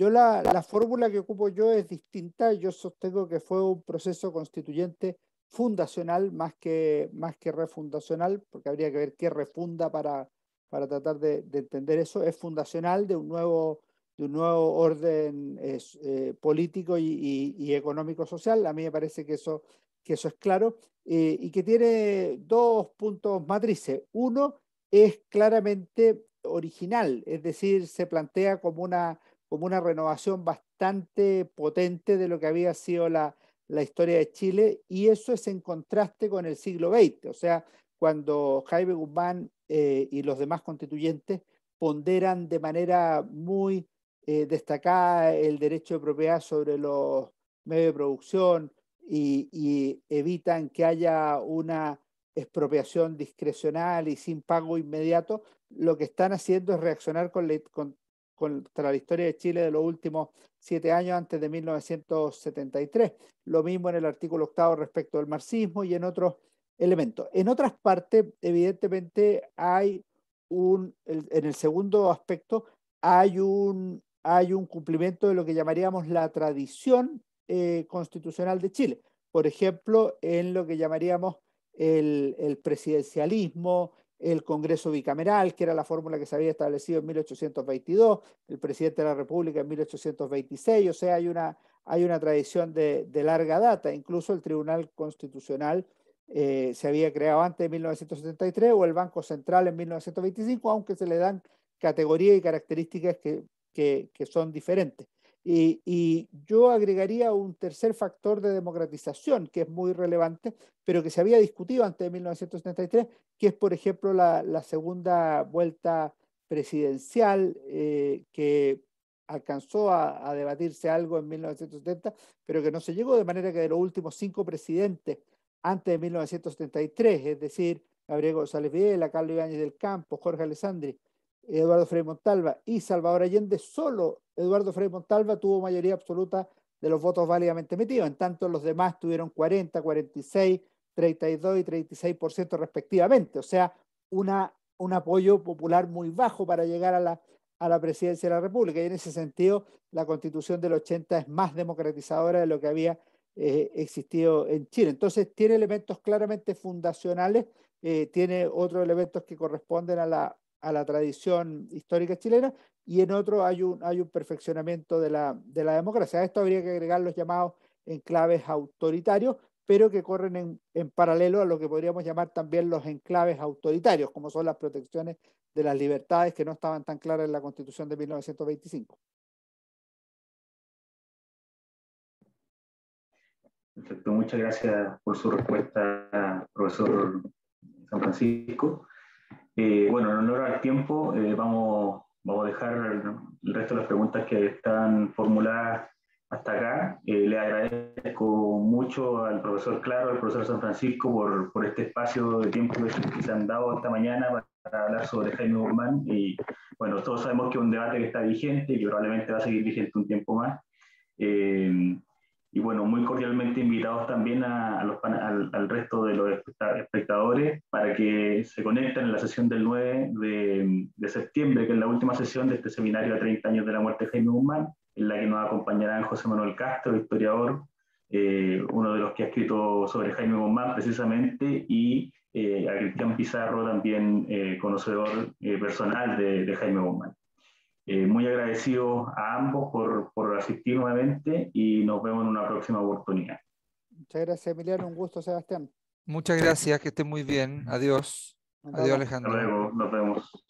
yo la, fórmula que ocupo yo es distinta. Yo sostengo que fue un proceso constituyente fundacional más que, más que refundacional, porque habría que ver qué refunda para, para tratar de, entender eso. Es fundacional de un nuevo, de un nuevo orden eh, político y, económico-social. A mí me parece que eso, que eso es claro eh, y que tiene dos puntos matrices. Uno es claramente original, es decir, se plantea como una como una renovación bastante potente de lo que había sido la, historia de Chile, y eso es en contraste con el siglo XX, o sea, cuando Jaime Guzmán eh, y los demás constituyentes ponderan de manera muy eh, destacada el derecho de propiedad sobre los medios de producción y, evitan que haya una expropiación discrecional y sin pago inmediato, lo que están haciendo es reaccionar con, la... con contra la historia de Chile de los últimos siete años antes de 1973. Lo mismo en el artículo octavo respecto del marxismo y en otros elementos. En otras partes, evidentemente, hay un, en el segundo aspecto, hay un, hay un cumplimiento de lo que llamaríamos la tradición eh, constitucional de Chile. Por ejemplo, en lo que llamaríamos el presidencialismo, el Congreso bicameral, que era la fórmula que se había establecido en 1822, el presidente de la República en 1826, o sea, hay una, hay una tradición de, larga data, incluso el Tribunal Constitucional eh, se había creado antes de 1973 o el Banco Central en 1925, aunque se le dan categorías y características que son diferentes. Y, yo agregaría un tercer factor de democratización que es muy relevante, pero que se había discutido antes de 1973, que es, por ejemplo, la, segunda vuelta presidencial eh, que alcanzó a, a, debatirse algo en 1970, pero que no se llegó, de manera que de los últimos cinco presidentes antes de 1973, es decir, Gabriel González Videla, Carlos Ibáñez del Campo, Jorge Alessandri, Eduardo Frei Montalva y Salvador Allende, solo Eduardo Frei Montalva tuvo mayoría absoluta de los votos válidamente emitidos, en tanto los demás tuvieron 40, 46, 32 y 36% respectivamente, o sea, una, un apoyo popular muy bajo para llegar a la, a la presidencia de la República. Y en ese sentido, la constitución del 80 es más democratizadora de lo que había eh, existido en Chile. Entonces, tiene elementos claramente fundacionales, eh, tiene otros elementos que corresponden a la a la tradición histórica chilena y en otro hay un, hay un perfeccionamiento de la, de la democracia. esto habría que agregar los llamados enclaves autoritarios, pero que corren en, en, paralelo a lo que podríamos llamar también los enclaves autoritarios, como son las protecciones de las libertades que no estaban tan claras en la Constitución de 1925. Perfecto, muchas gracias por su respuesta, profesor San Francisco. Eh, bueno, en honor al tiempo, eh, vamos, a dejar el resto de las preguntas que están formuladas hasta acá. Eh, le agradezco mucho al profesor Claro, al profesor San Francisco, por, este espacio de tiempo que se han dado esta mañana para, hablar sobre Jaime Guzmán. Y bueno, todos sabemos que es un debate que está vigente y que probablemente va a seguir vigente un tiempo más. Y bueno, muy cordialmente invitados también a, los, al, resto de los espectadores para que se conecten en la sesión del 9 de, septiembre, que es la última sesión de este seminario de 30 años de la muerte de Jaime Guzmán, en la que nos acompañarán José Manuel Castro, historiador, eh, uno de los que ha escrito sobre Jaime Guzmán precisamente, y eh, a Cristian Pizarro, también eh, conocedor personal de, de Jaime Guzmán. Eh, muy agradecido a ambos por, asistir nuevamente y nos vemos en una próxima oportunidad. Muchas gracias, Emiliano. Un gusto, Sebastián. Muchas gracias, que esté muy bien. Adiós. Adiós, Alejandro. Hasta Nos vemos.